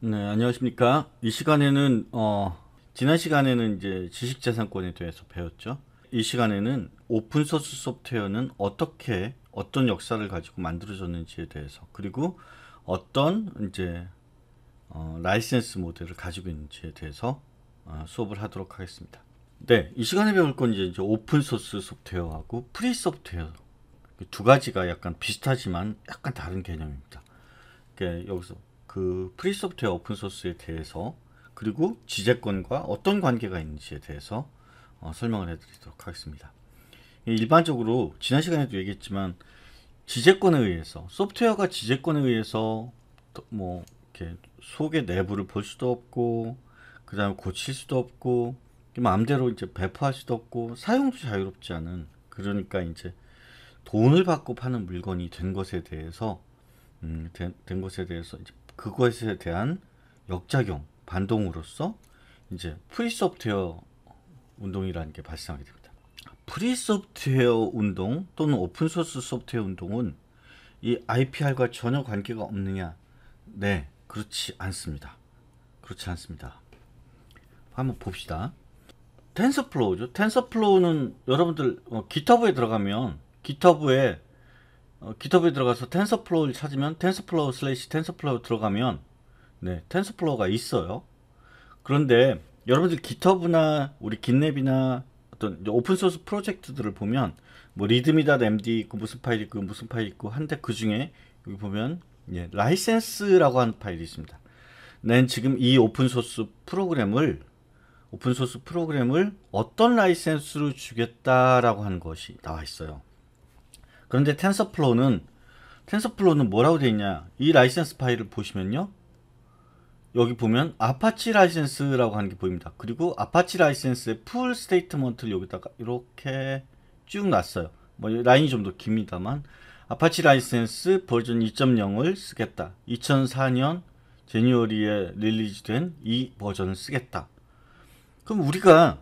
네, 안녕하십니까. 이 시간에는, 어, 지난 시간에는 이제 지식재산권에 대해서 배웠죠. 이 시간에는 오픈소스 소프트웨어는 어떻게, 어떤 역사를 가지고 만들어졌는지에 대해서, 그리고 어떤 이제, 어, 라이센스 모델을 가지고 있는지에 대해서 어, 수업을 하도록 하겠습니다. 네, 이 시간에 배울 건 이제 오픈소스 소프트웨어하고 프리 소프트웨어. 두 가지가 약간 비슷하지만 약간 다른 개념입니다. 여기서 그 프리 소프트웨어 오픈 소스에 대해서 그리고 지재권과 어떤 관계가 있는지에 대해서 어, 설명을 해드리도록 하겠습니다. 예, 일반적으로 지난 시간에도 얘기했지만 지재권에 의해서 소프트웨어가 지재권에 의해서 뭐 이렇게 속의 내부를 볼 수도 없고 그다음 고칠 수도 없고 마음대로 이제 배포할 수도 없고 사용도 자유롭지 않은 그러니까 이제 돈을 받고 파는 물건이 된 것에 대해서 음, 된, 된 것에 대해서 이제 그것에 대한 역작용 반동으로서 이제 프리 소프트웨어 운동이라는 게 발생하게 됩니다. 프리 소프트웨어 운동 또는 오픈 소스 소프트웨어 운동은 이 IPR과 전혀 관계가 없느냐? 네, 그렇지 않습니다. 그렇지 않습니다. 한번 봅시다. 텐서플로우죠. 텐서플로우는 여러분들 어, 기터브에 들어가면 기터브에 어, 기터브에 들어가서 텐서플로우를 찾으면 텐서플로우 슬래시 텐서플로우 들어가면 네, 텐서플로우가 있어요. 그런데 여러분들 기터브나 우리 깃랩이나 어떤 오픈소스 프로젝트들을 보면 뭐리듬이다 MD 있고 무슨 파일 있고 무슨 파일 있고 한데 그 중에 여기 보면 예, 라이센스라고 하는 파일이 있습니다. 낸 네, 지금 이 오픈소스 프로그램을 오픈소스 프로그램을 어떤 라이센스로 주겠다라고 하는 것이 나와 있어요. 그런데 텐서플로우는 텐서플로우는 뭐라고 되어 있냐? 이 라이센스 파일을 보시면요. 여기 보면 아파치 라이센스라고 하는 게 보입니다. 그리고 아파치 라이센스의 풀 스테이트먼트를 여기다가 이렇게 쭉 놨어요. 뭐 라인이 좀 더 깁니다만 아파치 라이센스 버전 2.0을 쓰겠다. 2004년 제니어리에 릴리즈된 이 버전을 쓰겠다. 그럼 우리가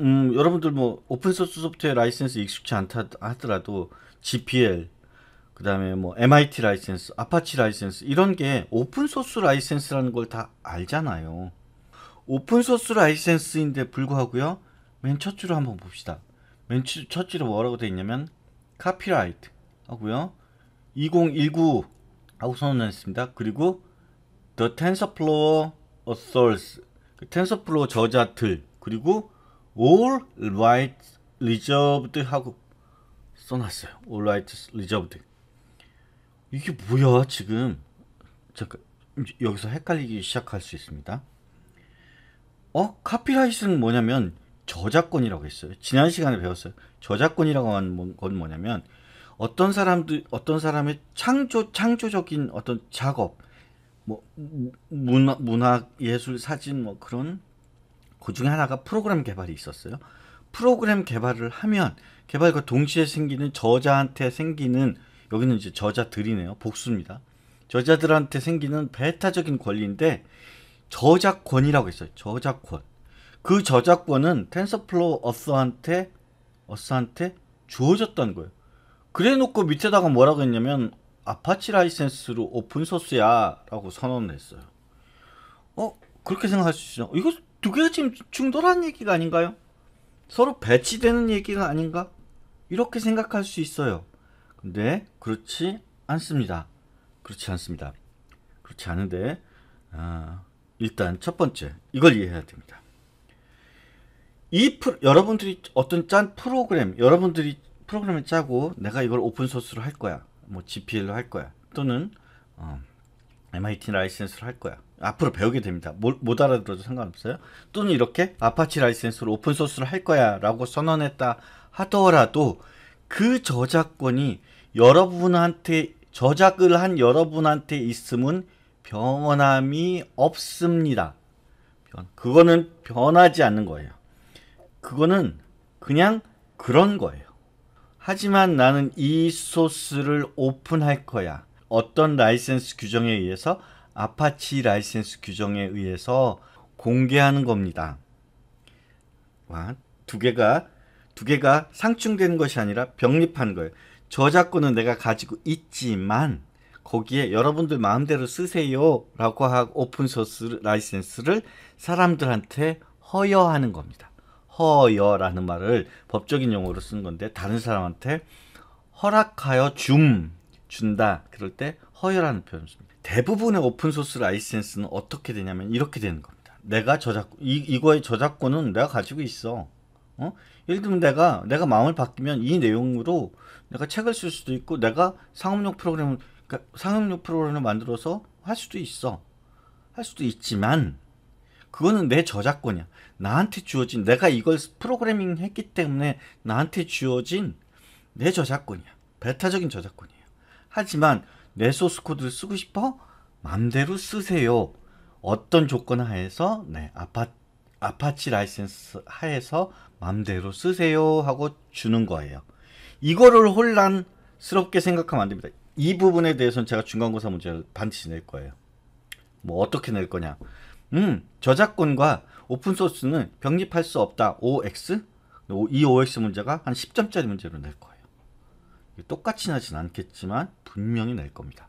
음, 여러분들 뭐 오픈소스 소프트웨어 라이센스 익숙치 않다 하더라도 GPL, 그 다음에 뭐 MIT 라이센스, 아파치 라이센스 이런 게 오픈소스 라이센스라는 걸 다 알잖아요. 오픈소스 라이센스인데 불구하고요. 맨 첫 줄을 한번 봅시다. 맨 첫 줄에 뭐라고 돼 있냐면 카피라이트 하고요. 2019 하고 선언했습니다. 그리고 The TensorFlow Authors 텐서플 그 o 우 저자들 그리고 All Rights Reserved 하고 써놨어요. Alright, reserved. 이게 뭐야 지금? 잠깐 여기서 헷갈리기 시작할 수 있습니다. 어? 카피라이트는 뭐냐면 저작권이라고 했어요. 지난 시간에 배웠어요. 저작권이라고 하는 뭐, 건 뭐냐면 어떤 사람들 어떤 사람의 창조 창조적인 어떤 작업 뭐 문화 문학 예술 사진 뭐 그런 그 중에 하나가 프로그램 개발이 있었어요. 프로그램 개발을 하면 개발과 그 동시에 생기는 저자한테 생기는 여기는 이제 저자들이네요. 복수입니다. 저자들한테 생기는 배타적인 권리인데 저작권이라고 했어요. 저작권. 그 저작권은 텐서플로우 어스한테 어스한테 주어졌던 거예요. 그래놓고 밑에다가 뭐라고 했냐면 아파치 라이센스로 오픈 소스야라고 선언을 했어요. 어 그렇게 생각할 수 있죠. 이거 두 개가 지금 충돌한 얘기가 아닌가요? 서로 배치되는 얘기가 아닌가? 이렇게 생각할 수 있어요. 근데 그렇지 않습니다. 그렇지 않습니다. 그렇지 않은데 아, 일단 첫 번째 이걸 이해해야 됩니다. 이 프로, 여러분들이 어떤 짠 프로그램 여러분들이 프로그램을 짜고 내가 이걸 오픈 소스로 할 거야. 뭐 GPL로 할 거야. 또는 어, MIT 라이센스로 할 거야. 앞으로 배우게 됩니다. 못, 알아들어도 상관없어요. 또는 이렇게 아파치 라이센스로 오픈소스로할 거야 라고 선언했다 하더라도 그 저작권이 여러분한테 저작을 한 여러분한테 있음은 변함이 없습니다. 그거는 변하지 않는 거예요. 그거는 그냥 그런 거예요. 하지만 나는 이 소스를 오픈할 거야. 어떤 라이센스 규정에 의해서 아파치 라이센스 규정에 의해서 공개하는 겁니다. 와, 두 개가 두 개가 상충되는 것이 아니라 병립한 거예요. 저작권은 내가 가지고 있지만 거기에 여러분들 마음대로 쓰세요 라고 하고 오픈소스 라이센스를 사람들한테 허여하는 겁니다. 허여라는 말을 법적인 용어로 쓴 건데 다른 사람한테 허락하여 줌 준다 그럴 때 허여라는 표현을 씁니다. 대부분의 오픈소스 라이센스는 어떻게 되냐면 이렇게 되는 겁니다. 내가 저작 이, 이거의 저작권은 내가 가지고 있어. 어? 예를 들면 내가 내가 마음을 바뀌면 이 내용으로 내가 책을 쓸 수도 있고 내가 상업용 프로그램을 그러니까 상업용 프로그램을 만들어서 할 수도 있어. 할 수도 있지만 그거는 내 저작권이야. 나한테 주어진 내가 이걸 프로그래밍 했기 때문에 나한테 주어진 내 저작권이야. 배타적인 저작권이에요. 하지만 내 소스 코드를 쓰고 싶어? 맘대로 쓰세요. 어떤 조건 하에서 네, 아파 아파치 라이센스 하에서 맘대로 쓰세요 하고 주는 거예요. 이거를 혼란스럽게 생각하면 안 됩니다. 이 부분에 대해서는 제가 중간고사 문제를 반드시 낼 거예요. 뭐 어떻게 낼 거냐? 음, 저작권과 오픈소스는 병립할 수 없다. OX? 이 OX 문제가 한 10점짜리 문제로 낼 거예요. 똑같이 나진 않겠지만 분명히 낼 겁니다.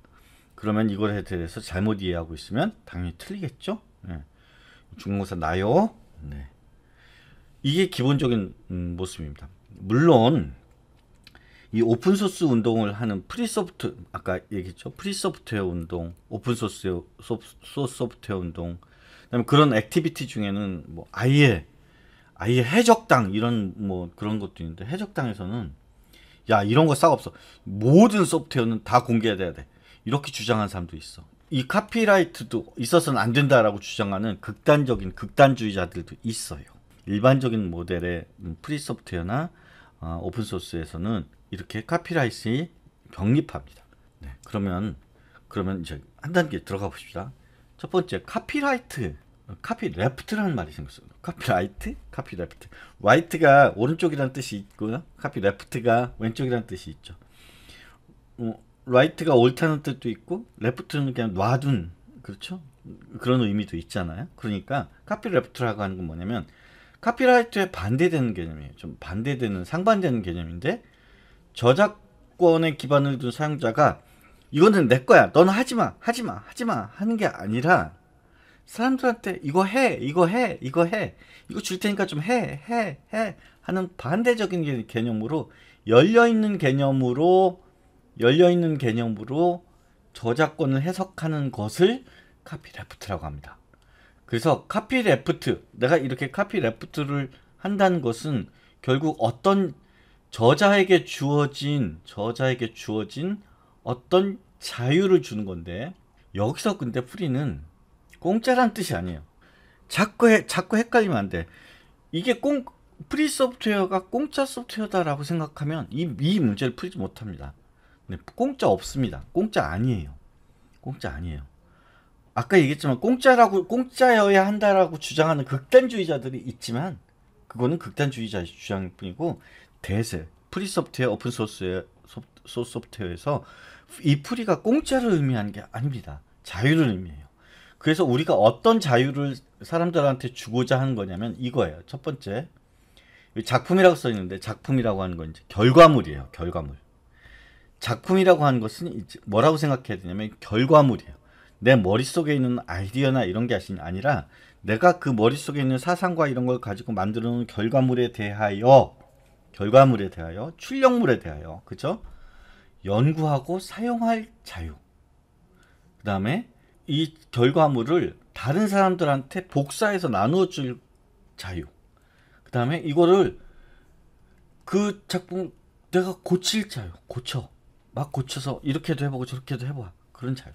그러면 이거에 대해서 잘못 이해하고 있으면 당연히 틀리겠죠? 네. 중간고사 나요. 네. 이게 기본적인 음, 모습입니다. 물론 이 오픈소스 운동을 하는 프리소프트 아까 얘기했죠 프리소프트웨어 운동 오픈소스 소스 소프트웨어 운동 그다음에 그런 액티비티 중에는 뭐 아예 아예 해적당 이런 뭐 그런 것도 있는데 해적당에서는 야 이런 거 싹 없어 모든 소프트웨어는 다 공개돼야 돼 이렇게 주장한 사람도 있어 이 카피라이트도 있어서는 안 된다라고 주장하는 극단적인 극단주의자들도 있어요 일반적인 모델의 음, 프리 소프트웨어나 어, 오픈 소스에서는 이렇게 카피라이트의 병립합니다. 네. 그러면 그러면 이제 한 단계 들어가 봅시다. 첫 번째 카피라이트 카피 레프트라는 말이 생겼어요. 카피라이트, 카피 레프트. 라이트가 오른쪽이라는 뜻이 있고 카피 레프트가 왼쪽이라는 뜻이 있죠. 어, 라이트가 옳다는 뜻도 있고 레프트는 그냥 놔둔 그렇죠? 그런 의미도 있잖아요. 그러니까 카피 레프트라고 하는 건 뭐냐면 카피라이트에 반대되는 개념이에요. 좀 반대되는 상반되는 개념인데 저작권의 기반을 둔 사용자가 이거는 내 거야. 너는 하지 마. 하지 마. 하지 마. 하는 게 아니라 사람들한테 이거 해. 이거 해. 이거 해. 이거 줄 테니까 좀 해. 해. 해. 하는 반대적인 개념으로 열려 있는 개념으로 열려 있는 개념으로 저작권을 해석하는 것을 카피레프트라고 합니다. 그래서 카피 레프트 내가 이렇게 카피 레프트를 한다는 것은 결국 어떤 저자에게 주어진 저자에게 주어진 어떤 자유를 주는 건데 여기서 근데 프리는 공짜란 뜻이 아니에요. 자꾸 해, 자꾸 헷갈리면 안 돼. 이게 공 프리 소프트웨어가 공짜 소프트웨어다라고 생각하면 이, 이 문제를 풀지 못합니다. 공짜 없습니다. 공짜 아니에요. 공짜 아니에요. 아까 얘기했지만 공짜라고 공짜여야 한다라고 주장하는 극단주의자들이 있지만 그거는 극단주의자의 주장뿐이고 일 대세 프리 소프트웨어 오픈 소스의 소스 소프트웨어에서 이 프리가 공짜를 의미하는 게 아닙니다. 자유를 의미해요. 그래서 우리가 어떤 자유를 사람들한테 주고자 하는 거냐면 이거예요. 첫 번째 작품이라고 써 있는데 작품이라고 하는 건 이제 결과물이에요. 결과물. 작품이라고 하는 것은 뭐라고 생각해야 되냐면 결과물이에요. 내 머릿속에 있는 아이디어나 이런 게 아니라 내가 그 머릿속에 있는 사상과 이런 걸 가지고 만들어 놓은 결과물에 대하여 결과물에 대하여 출력물에 대하여 그쵸 연구하고 사용할 자유 그 다음에 이 결과물을 다른 사람들한테 복사해서 나누어 줄 자유 그 다음에 이거를 그 작품 내가 고칠 자유 고쳐 막 고쳐서 이렇게도 해보고 저렇게도 해봐 그런 자유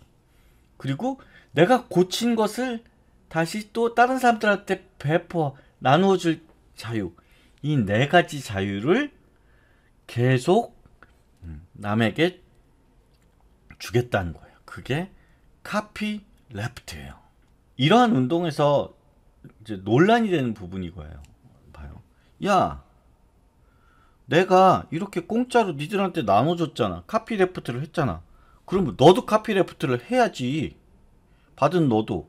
그리고 내가 고친 것을 다시 또 다른 사람들한테 배포 나누어 줄 자유 이 네 가지 자유를 계속 음, 남에게 주겠다는 거예요. 그게 카피 레트예요 이러한 운동에서 이제 논란이 되는 부분이 거요 봐요. 야, 내가 이렇게 공짜로 니들한테 나눠줬잖아. 카피 레프트를 했잖아. 그럼 너도 카피레프트를 해야지. 받은 너도.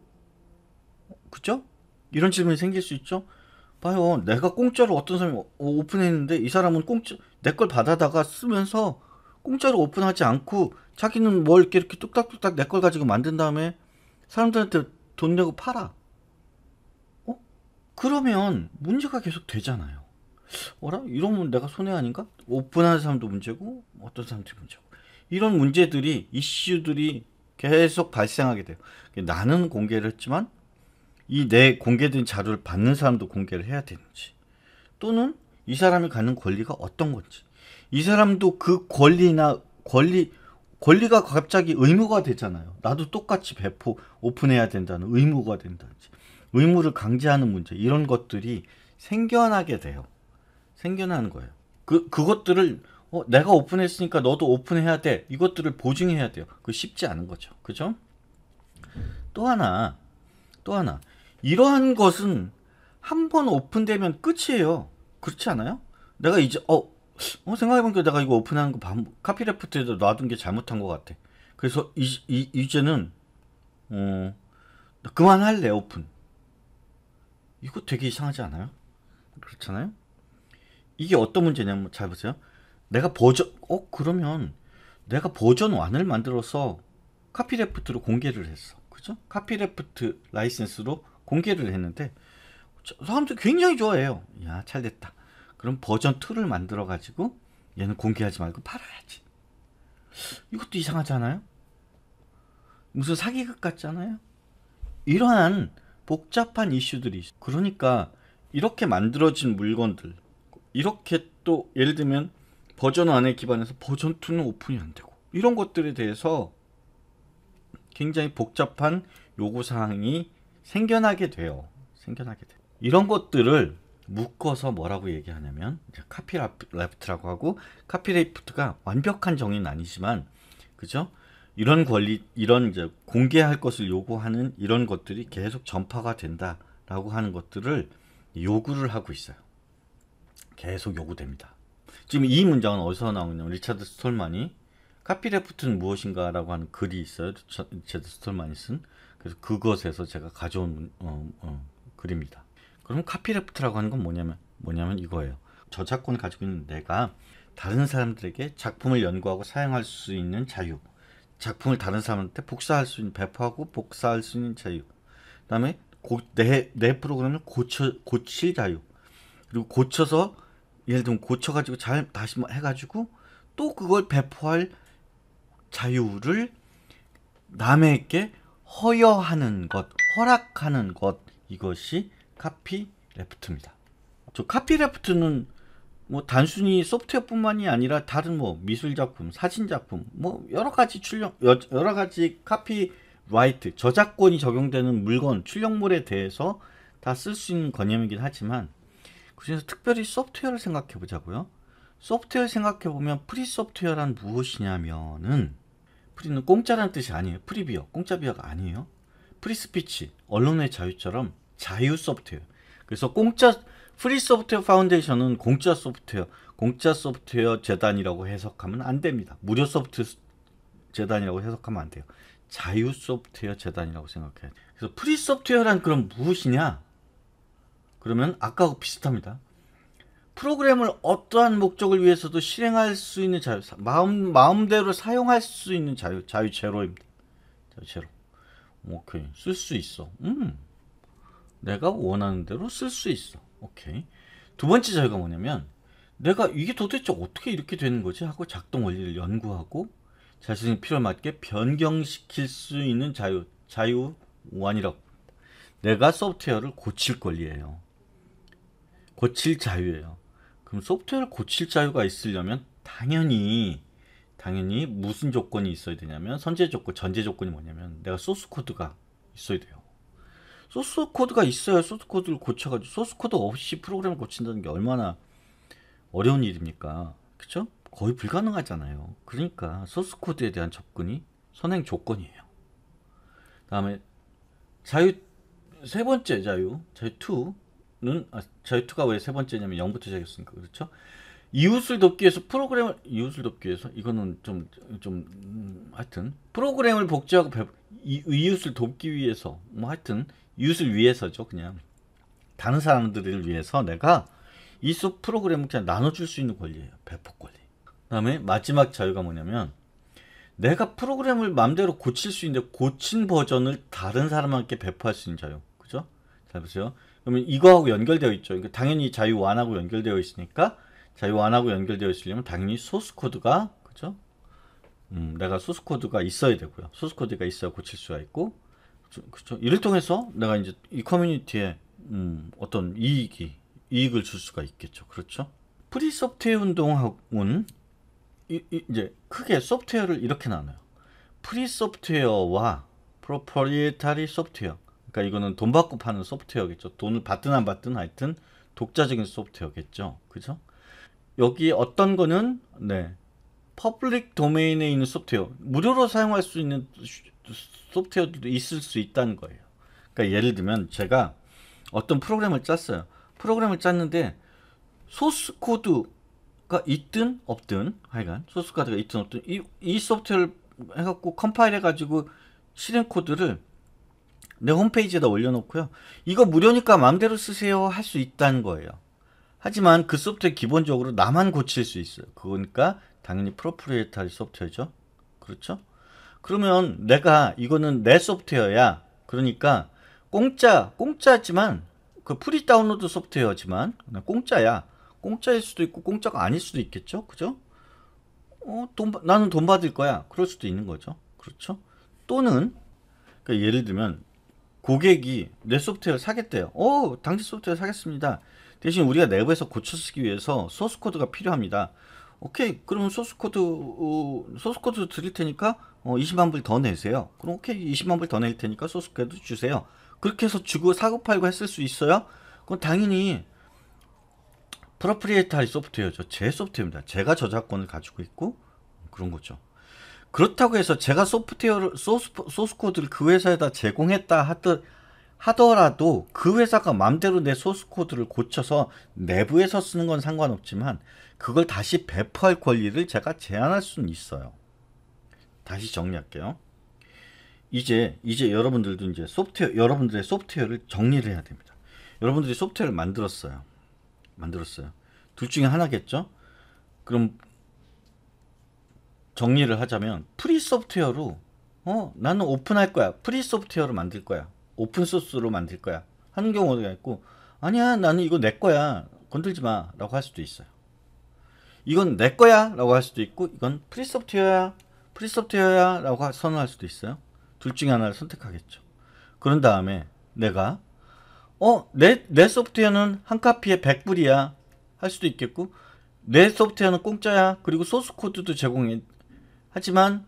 그죠? 이런 질문이 생길 수 있죠? 봐요. 내가 공짜로 어떤 사람이 오픈했는데 이 사람은 공짜 내 걸 받아다가 쓰면서 공짜로 오픈하지 않고 자기는 뭘 이렇게, 이렇게 뚝딱뚝딱 내 걸 가지고 만든 다음에 사람들한테 돈 내고 팔아. 어? 그러면 문제가 계속 되잖아요. 어라? 이러면 내가 손해 아닌가? 오픈하는 사람도 문제고 어떤 사람도 문제고. 이런 문제들이 이슈들이 계속 발생하게 돼요. 나는 공개를 했지만 이 내 공개된 자료를 받는 사람도 공개를 해야 되는지 또는 이 사람이 갖는 권리가 어떤 건지 이 사람도 그 권리나 권리 권리가 갑자기 의무가 되잖아요. 나도 똑같이 배포 오픈해야 된다는 의무가 된다든지 의무를 강제하는 문제 이런 것들이 생겨나게 돼요. 생겨나는 거예요. 그 그것들을 어, 내가 오픈했으니까 너도 오픈해야 돼. 이것들을 보증해야 돼요. 그 쉽지 않은 거죠. 그죠? 또 하나, 또 하나. 이러한 것은 한 번 오픈되면 끝이에요. 그렇지 않아요? 내가 이제, 어, 어 생각해보니까 내가 이거 오픈하는 거반 카피레프트에도 놔둔 게 잘못한 것 같아. 그래서 이, 이, 이제는, 어, 그만할래, 오픈. 이거 되게 이상하지 않아요? 그렇잖아요? 이게 어떤 문제냐면, 잘 보세요. 내가 버전 어 그러면 내가 버전 1을 만들어서 카피레프트로 공개를 했어. 그죠? 카피레프트 라이센스로 공개를 했는데 사람들이 굉장히 좋아해요. 야, 잘 됐다. 그럼 버전 2를 만들어 가지고 얘는 공개하지 말고 팔아야지. 이것도 이상하잖아요. 무슨 사기극 같잖아요. 이러한 복잡한 이슈들이 그러니까 이렇게 만들어진 물건들 이렇게 또 예를 들면 버전 안에 기반해서 버전 2는 오픈이 안 되고 이런 것들에 대해서 굉장히 복잡한 요구 사항이 생겨나게 돼요. 생겨나게 돼. 이런 것들을 묶어서 뭐라고 얘기하냐면 카피라프트라고 하고 카피레이프트가 완벽한 정의는 아니지만 그죠? 이런 권리 이런 이제 공개할 것을 요구하는 이런 것들이 계속 전파가 된다라고 하는 것들을 요구를 하고 있어요. 계속 요구됩니다. 지금 이 문장은 어디서 나오냐면 리차드 스톨만이 카피레프트는 무엇인가라고 하는 글이 있어요. 리차드 스톨만이 쓴. 그래서 그것에서 제가 가져온 어, 어, 글입니다. 그럼 카피레프트라고 하는 건 뭐냐면 뭐냐면 이거예요. 저작권을 가지고 있는 내가 다른 사람들에게 작품을 연구하고 사용할 수 있는 자유, 작품을 다른 사람한테 복사할 수 있는 배포하고 복사할 수 있는 자유, 그다음에 내 내 프로그램을 고쳐 고칠 자유, 그리고 고쳐서 예를 들면 고쳐가지고 잘 다시 뭐 해가지고 또 그걸 배포할 자유를 남에게 허여하는 것, 허락하는 것 이것이 카피레프트입니다. 저 카피레프트는 뭐 단순히 소프트웨어뿐만이 아니라 다른 뭐 미술 작품, 사진 작품, 뭐 여러 가지 출력 여러 가지 카피 라이트 저작권이 적용되는 물건 출력물에 대해서 다 쓸 수 있는 개념이긴 하지만 그중에서 특별히 소프트웨어를 생각해 보자고요. 소프트웨어 생각해 보면 프리 소프트웨어란 무엇이냐면은 프리는 공짜라는 뜻이 아니에요. 프리 비어, 공짜 비어가 아니에요. 프리 스피치, 언론의 자유처럼 자유 소프트웨어. 그래서 공짜 프리 소프트웨어 파운데이션은 공짜 소프트웨어, 공짜 소프트웨어 재단이라고 해석하면 안 됩니다. 무료 소프트웨어 재단이라고 해석하면 안 돼요. 자유 소프트웨어 재단이라고 생각해요. 그래서 프리 소프트웨어란 그럼 무엇이냐? 그러면 아까하고 비슷합니다. 프로그램을 어떠한 목적을 위해서도 실행할 수 있는 자유, 마음, 마음대로 사용할 수 있는 자유, 자유 제로입니다. 자유 제로. 음, 오케이. 쓸 수 있어. 음. 내가 원하는 대로 쓸 수 있어. 오케이. 두 번째 자유가 뭐냐면, 내가 이게 도대체 어떻게 이렇게 되는 거지? 하고 작동 원리를 연구하고, 자신의 필요에 맞게 변경시킬 수 있는 자유, 자유 원이라고. 내가 소프트웨어를 고칠 권리예요. 고칠 자유예요. 그럼 소프트웨어를 고칠 자유가 있으려면 당연히 당연히 무슨 조건이 있어야 되냐면 선제 조건, 전제 조건이 뭐냐면 내가 소스 코드가 있어야 돼요. 소스 코드가 있어야 소스 코드를 고쳐가지고 소스 코드 없이 프로그램을 고친다는 게 얼마나 어려운 일입니까? 그쵸? 거의 불가능하잖아요. 그러니까 소스 코드에 대한 접근이 선행 조건이에요. 다음에 자유 세 번째 자유 자유 2는 아, 제2가 왜 세 번째냐면 0부터 시작했으니까 그렇죠? 이웃을 돕기 위해서 프로그램을 이웃을 돕기 위해서 이거는 좀좀 좀, 음, 하여튼 프로그램을 복제하고 배, 이, 이웃을 돕기 위해서 뭐 하여튼 이웃을 위해서죠 그냥 다른 사람들을 위해서 내가 이수 프로그램을 그냥 나눠줄 수 있는 권리예요 배포 권리 그다음에 마지막 자유가 뭐냐면 내가 프로그램을 마음대로 고칠 수 있는데 고친 버전을 다른 사람한테 배포할 수 있는 자유 그죠 잘 보세요 그러면 이거하고 연결되어 있죠. 그러니까 당연히 자유완하고 연결되어 있으니까 자유완하고 연결되어 있으려면 당연히 소스 코드가 그죠? 음, 내가 소스 코드가 있어야 되고요. 소스 코드가 있어야 고칠 수가 있고 그렇죠. 이를 통해서 내가 이제 이 커뮤니티에 음, 어떤 이익이 이익을 줄 수가 있겠죠. 그렇죠? 프리 소프트웨어 운동은 이, 이, 이제 크게 소프트웨어를 이렇게 나눠요. 프리 소프트웨어와 프로퍼리에타리 소프트웨어. 그러니까 이거는 돈 받고 파는 소프트웨어겠죠. 돈을 받든 안 받든 하여튼 독자적인 소프트웨어겠죠. 그죠? 여기 어떤 거는 네. 퍼블릭 도메인에 있는 소프트웨어, 무료로 사용할 수 있는 소프트웨어도 있을 수 있다는 거예요. 그러니까 예를 들면 제가 어떤 프로그램을 짰어요. 프로그램을 짰는데 소스 코드가 있든 없든 하여간 소스 코드가 있든 없든 이, 이 소프트웨어를 해갖고 컴파일 해가지고 실행 코드를 내 홈페이지에다 올려놓고요. 이거 무료니까 마음대로 쓰세요 할 수 있다는 거예요. 하지만 그 소프트웨어 기본적으로 나만 고칠 수 있어요. 그거니까 당연히 프로프리에이터리 소프트웨어죠. 그렇죠? 그러면 내가 이거는 내 소프트웨어야. 그러니까 공짜, 공짜지만 그 프리 다운로드 소프트웨어지만 공짜야. 공짜일 수도 있고 공짜가 아닐 수도 있겠죠. 그죠? 어, 돈, 나는 돈 받을 거야. 그럴 수도 있는 거죠. 그렇죠? 또는 그러니까 예를 들면 고객이 내 소프트웨어를 사겠대요. 오, 어, 당신 소프트웨어 사겠습니다. 대신 우리가 내부에서 고쳐 쓰기 위해서 소스 코드가 필요합니다. 오케이, 그러면 소스 코드 어, 소스 코드 드릴 테니까 어, 20만 불 더 내세요. 그럼 오케이, 20만 불 더 낼 테니까 소스 코드 주세요. 그렇게 해서 주고 사고 팔고 했을 수 있어요. 그건 당연히 프로프리에이터리 소프트웨어죠. 제 소프트웨어입니다. 제가 저작권을 가지고 있고 그런 거죠. 그렇다고 해서 제가 소프트웨어 소스, 소스 코드를 그 회사에다 제공했다 하더, 하더라도 그 회사가 맘대로 내 소스 코드를 고쳐서 내부에서 쓰는 건 상관없지만 그걸 다시 배포할 권리를 제가 제한할 수는 있어요. 다시 정리할게요. 이제 이제 여러분들도 이제 소프트웨어 여러분들의 소프트웨어를 정리를 해야 됩니다. 여러분들이 소프트웨어를 만들었어요. 만들었어요. 둘 중에 하나겠죠? 그럼 정리를 하자면 프리 소프트웨어로 어 나는 오픈할 거야 프리 소프트웨어로 만들 거야 오픈 소스로 만들 거야 하는 경우가 있고 아니야 나는 이거 내 거야 건들지 마라고 할 수도 있어요. 이건 내 거야라고 할 수도 있고 이건 프리 소프트웨어야 프리 소프트웨어야라고 선언할 수도 있어요. 둘 중에 하나를 선택하겠죠. 그런 다음에 내가 어, 내, 내 소프트웨어는 한 카피에 100불이야. 할 수도 있겠고, 내 소프트웨어는 공짜야. 그리고 소스 코드도 제공해, 하지만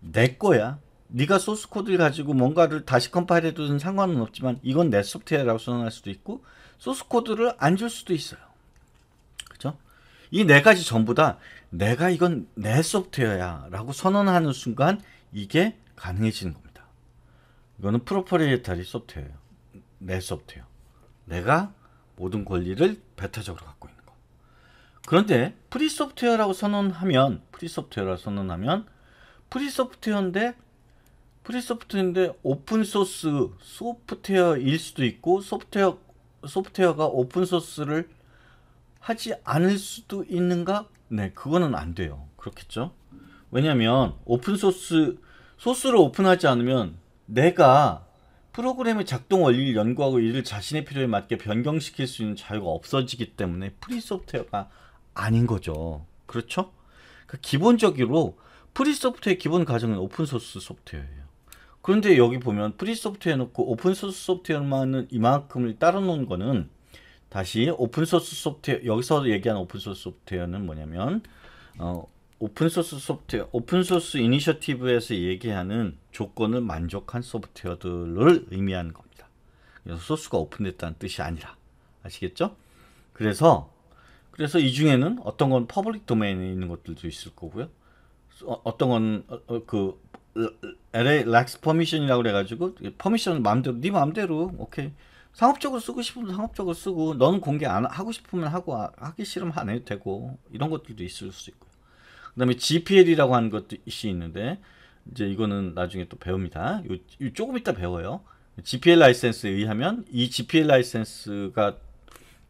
내 거야. 네가 소스 코드를 가지고 뭔가를 다시 컴파일해도 상관은 없지만 이건 내 소프트웨어라고 선언할 수도 있고 소스 코드를 안 줄 수도 있어요. 그죠? 이 네 가지 전부 다 내가 이건 내 소프트웨어야라고 선언하는 순간 이게 가능해지는 겁니다. 이거는 프로퍼리에터리 소프트웨어예요. 내 소프트웨어. 내가 모든 권리를 배타적으로 갖고 있는. 그런데 프리 소프트웨어라고 선언하면 프리 소프트웨어라고 선언하면 프리 소프트웨어인데 프리 소프트인데 오픈 소스 소프트웨어일 수도 있고 소프트웨어 소프트웨어가 오픈 소스를 하지 않을 수도 있는가? 네, 그거는 안 돼요. 그렇겠죠? 왜냐면 하 오픈 소스 소스를 오픈하지 않으면 내가 프로그램의 작동 원리를 연구하고 이를 자신의 필요에 맞게 변경시킬 수 있는 자유가 없어지기 때문에 프리 소프트웨어가 아닌 거죠. 그렇죠? 그러니까 기본적으로 프리 소프트웨어 기본 가정은 오픈 소스 소프트웨어예요. 그런데 여기 보면 프리 소프트웨어 놓고 오픈 소스 소프트웨어만은 이만큼을 따로 놓은 거는 다시 오픈 소스 소프트웨어 여기서 얘기하는 오픈 소스 소프트웨어는 뭐냐면 어, 오픈 소스 소프트웨어 오픈 소스 이니셔티브에서 얘기하는 조건을 만족한 소프트웨어들을 의미하는 겁니다. 그래서 소스가 오픈됐다는 뜻이 아니라 아시겠죠? 그래서 그래서 이 중에는 어떤 건 퍼블릭 도메인에 있는 것들도 있을 거고요. 어, 떤 건그 어, LA 렉스 퍼미션이라고 그래가지고 퍼미션 마음대로 네 마음대로 오케이 상업적으로 쓰고 싶으면 상업적으로 쓰고 넌 공개 안 하고 싶으면 하고 아, 하기 싫으면 안 해도 되고 이런 것들도 있을 수 있고 그다음에 GPL이라고 하는 것이 있는데 이제 이거는 나중에 또 배웁니다. 요, 요 조금 이따 배워요. GPL 라이센스에 의하면 이 GPL 라이센스가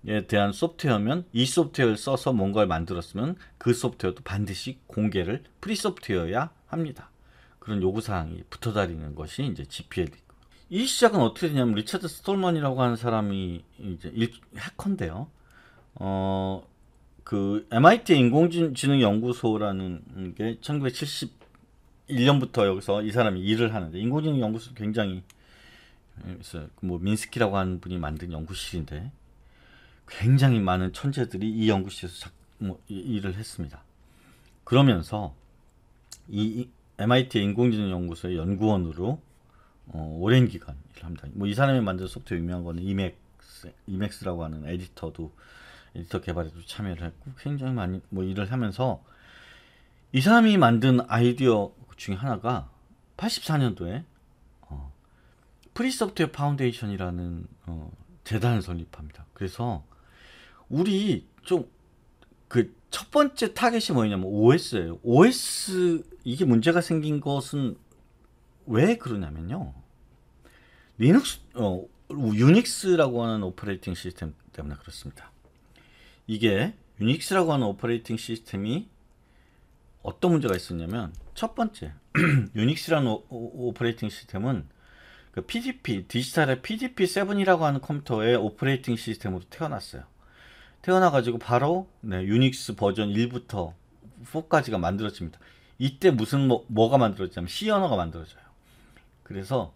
에 대한 소프트웨어면 이 소프트웨어를 써서 뭔가를 만들었으면 그 소프트웨어도 반드시 공개를 프리 소프트웨어야 합니다. 그런 요구사항이 붙어다니는 것이 이제 g p l 이 시작은 어떻게 되냐면 리차드 스톨먼이라고 하는 사람이 이제 일, 해커인데요. 어, 그 MIT 인공지능 연구소라는 게 1971년부터 여기서 이 사람이 일을 하는데 인공지능 연구소 굉장히 그 뭐 민스키라고 하는 분이 만든 연구실인데 굉장히 많은 천재들이 이 연구실에서 작, 뭐, 일을 했습니다. 그러면서 이 MIT 인공지능 연구소의 연구원으로 어, 오랜 기간 일 합니다. 뭐 이 사람이 만든 소프트 유명한 거는 이맥스, 이맥스라고 하는 에디터도 에디터 개발에도 참여를 했고 굉장히 많이 뭐 일을 하면서 이 사람이 만든 아이디어 중에 하나가 84년도에 어, 프리소프트웨어 파운데이션이라는 어, 재단을 설립합니다. 그래서 우리 좀 그 첫 번째 타겟이 뭐냐면 OS예요. OS 이게 문제가 생긴 것은 왜 그러냐면요. 리눅스 어, 유닉스라고 하는 오퍼레이팅 시스템 때문에 그렇습니다. 이게 유닉스라고 하는 오퍼레이팅 시스템이 어떤 문제가 있었냐면 첫 번째 유닉스라는 오, 오 퍼레이팅 시스템은 그 PDP 디지털의 PDP7이라고 하는 컴퓨터의 오퍼레이팅 시스템으로 태어났어요. 태어나가지고 바로 네, 유닉스 버전 1부터 4까지가 만들어집니다. 이때 무슨 뭐, 가 만들어지냐면 C 언어가 만들어져요. 그래서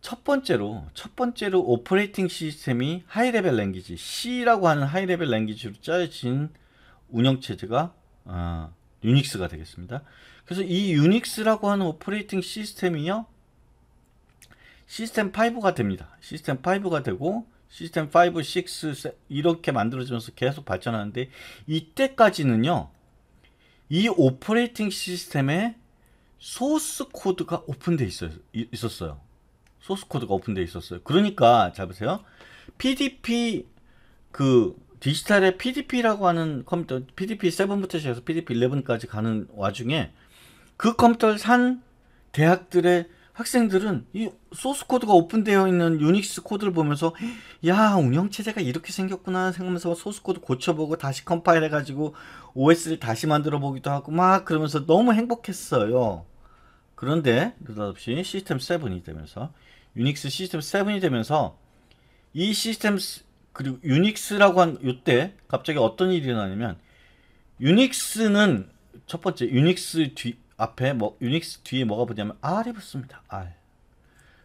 첫 번째로 첫 번째로 오퍼레이팅 시스템이 하이레벨 랭귀지 C라고 하는 하이레벨 랭귀지로 짜여진 운영 체제가 어, 아, 유닉스가 되겠습니다. 그래서 이 유닉스라고 하는 오퍼레이팅 시스템이요 시스템 5가 됩니다. 시스템 5가 되고 시스템 5, 6 이렇게 만들어지면서 계속 발전하는데 이때까지는요. 이 오퍼레이팅 시스템의 소스 코드가 오픈돼 어 있었어요. 소스 코드가 오픈돼 있었어요. 그러니까 잘 보세요. PDP 그 디지털의 PDP라고 하는 컴퓨터 PDP 7부터 시작해서 PDP 11까지 가는 와중에 그 컴퓨터를 산 대학들의 학생들은 이 소스 코드가 오픈되어 있는 유닉스 코드를 보면서 야 운영체제가 이렇게 생겼구나 생각하면서 소스 코드 고쳐보고 다시 컴파일 해가지고 OS를 다시 만들어 보기도 하고 막 그러면서 너무 행복했어요. 그런데 느닷없이 시스템 7이 되면서 유닉스 시스템 7이 되면서 이 시스템 그리고 유닉스라고 한 요때 갑자기 어떤 일이 일어 나냐면 유닉스는 첫 번째 유닉스 뒤 앞에 뭐 유닉스 뒤에 뭐가 붙냐면 R이 붙습니다. R.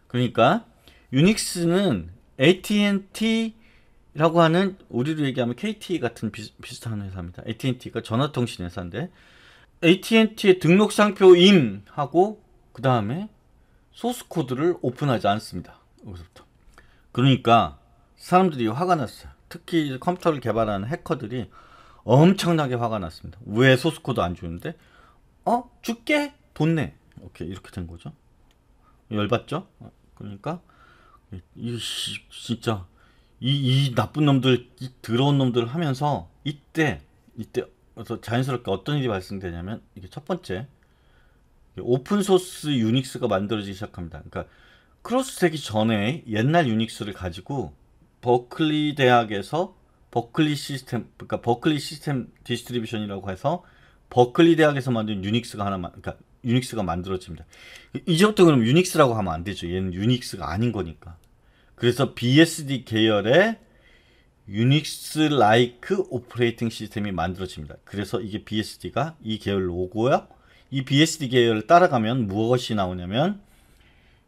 그러니까 유닉스는 AT&T라고 하는 우리로 얘기하면 KT 같은 비, 비슷한 회사입니다. AT&T가 전화통신 회사인데 AT&T의 등록 상표 임 하고 그 다음에 소스 코드를 오픈하지 않습니다. 여기서부터. 그러니까 사람들이 화가 났어요. 특히 컴퓨터를 개발하는 해커들이 엄청나게 화가 났습니다. 왜 소스 코드 안 주는데? 어? 줄게. 돈 내. 오케이 이렇게 된 거죠. 열받죠? 어, 그러니까 이 진짜 이, 이 나쁜 놈들, 이 더러운 놈들 하면서 이때 이때 그래서 자연스럽게 어떤 일이 발생되냐면 이게 첫 번째 오픈 소스 유닉스가 만들어지기 시작합니다. 그러니까 크로스되기 전에 옛날 유닉스를 가지고 버클리 대학에서 버클리 시스템, 그러니까 버클리 시스템 디스트리뷰션이라고 해서 버클리 대학에서 만든 유닉스가 하나, 그러니까 유닉스가 만들어집니다. 이제부터 그럼 유닉스라고 하면 안 되죠. 얘는 유닉스가 아닌 거니까. 그래서 BSD 계열의 유닉스 라이크 오퍼레이팅 시스템이 만들어집니다. 그래서 이게 BSD가 이 계열로 오고요. 이 BSD 계열을 따라가면 무엇이 나오냐면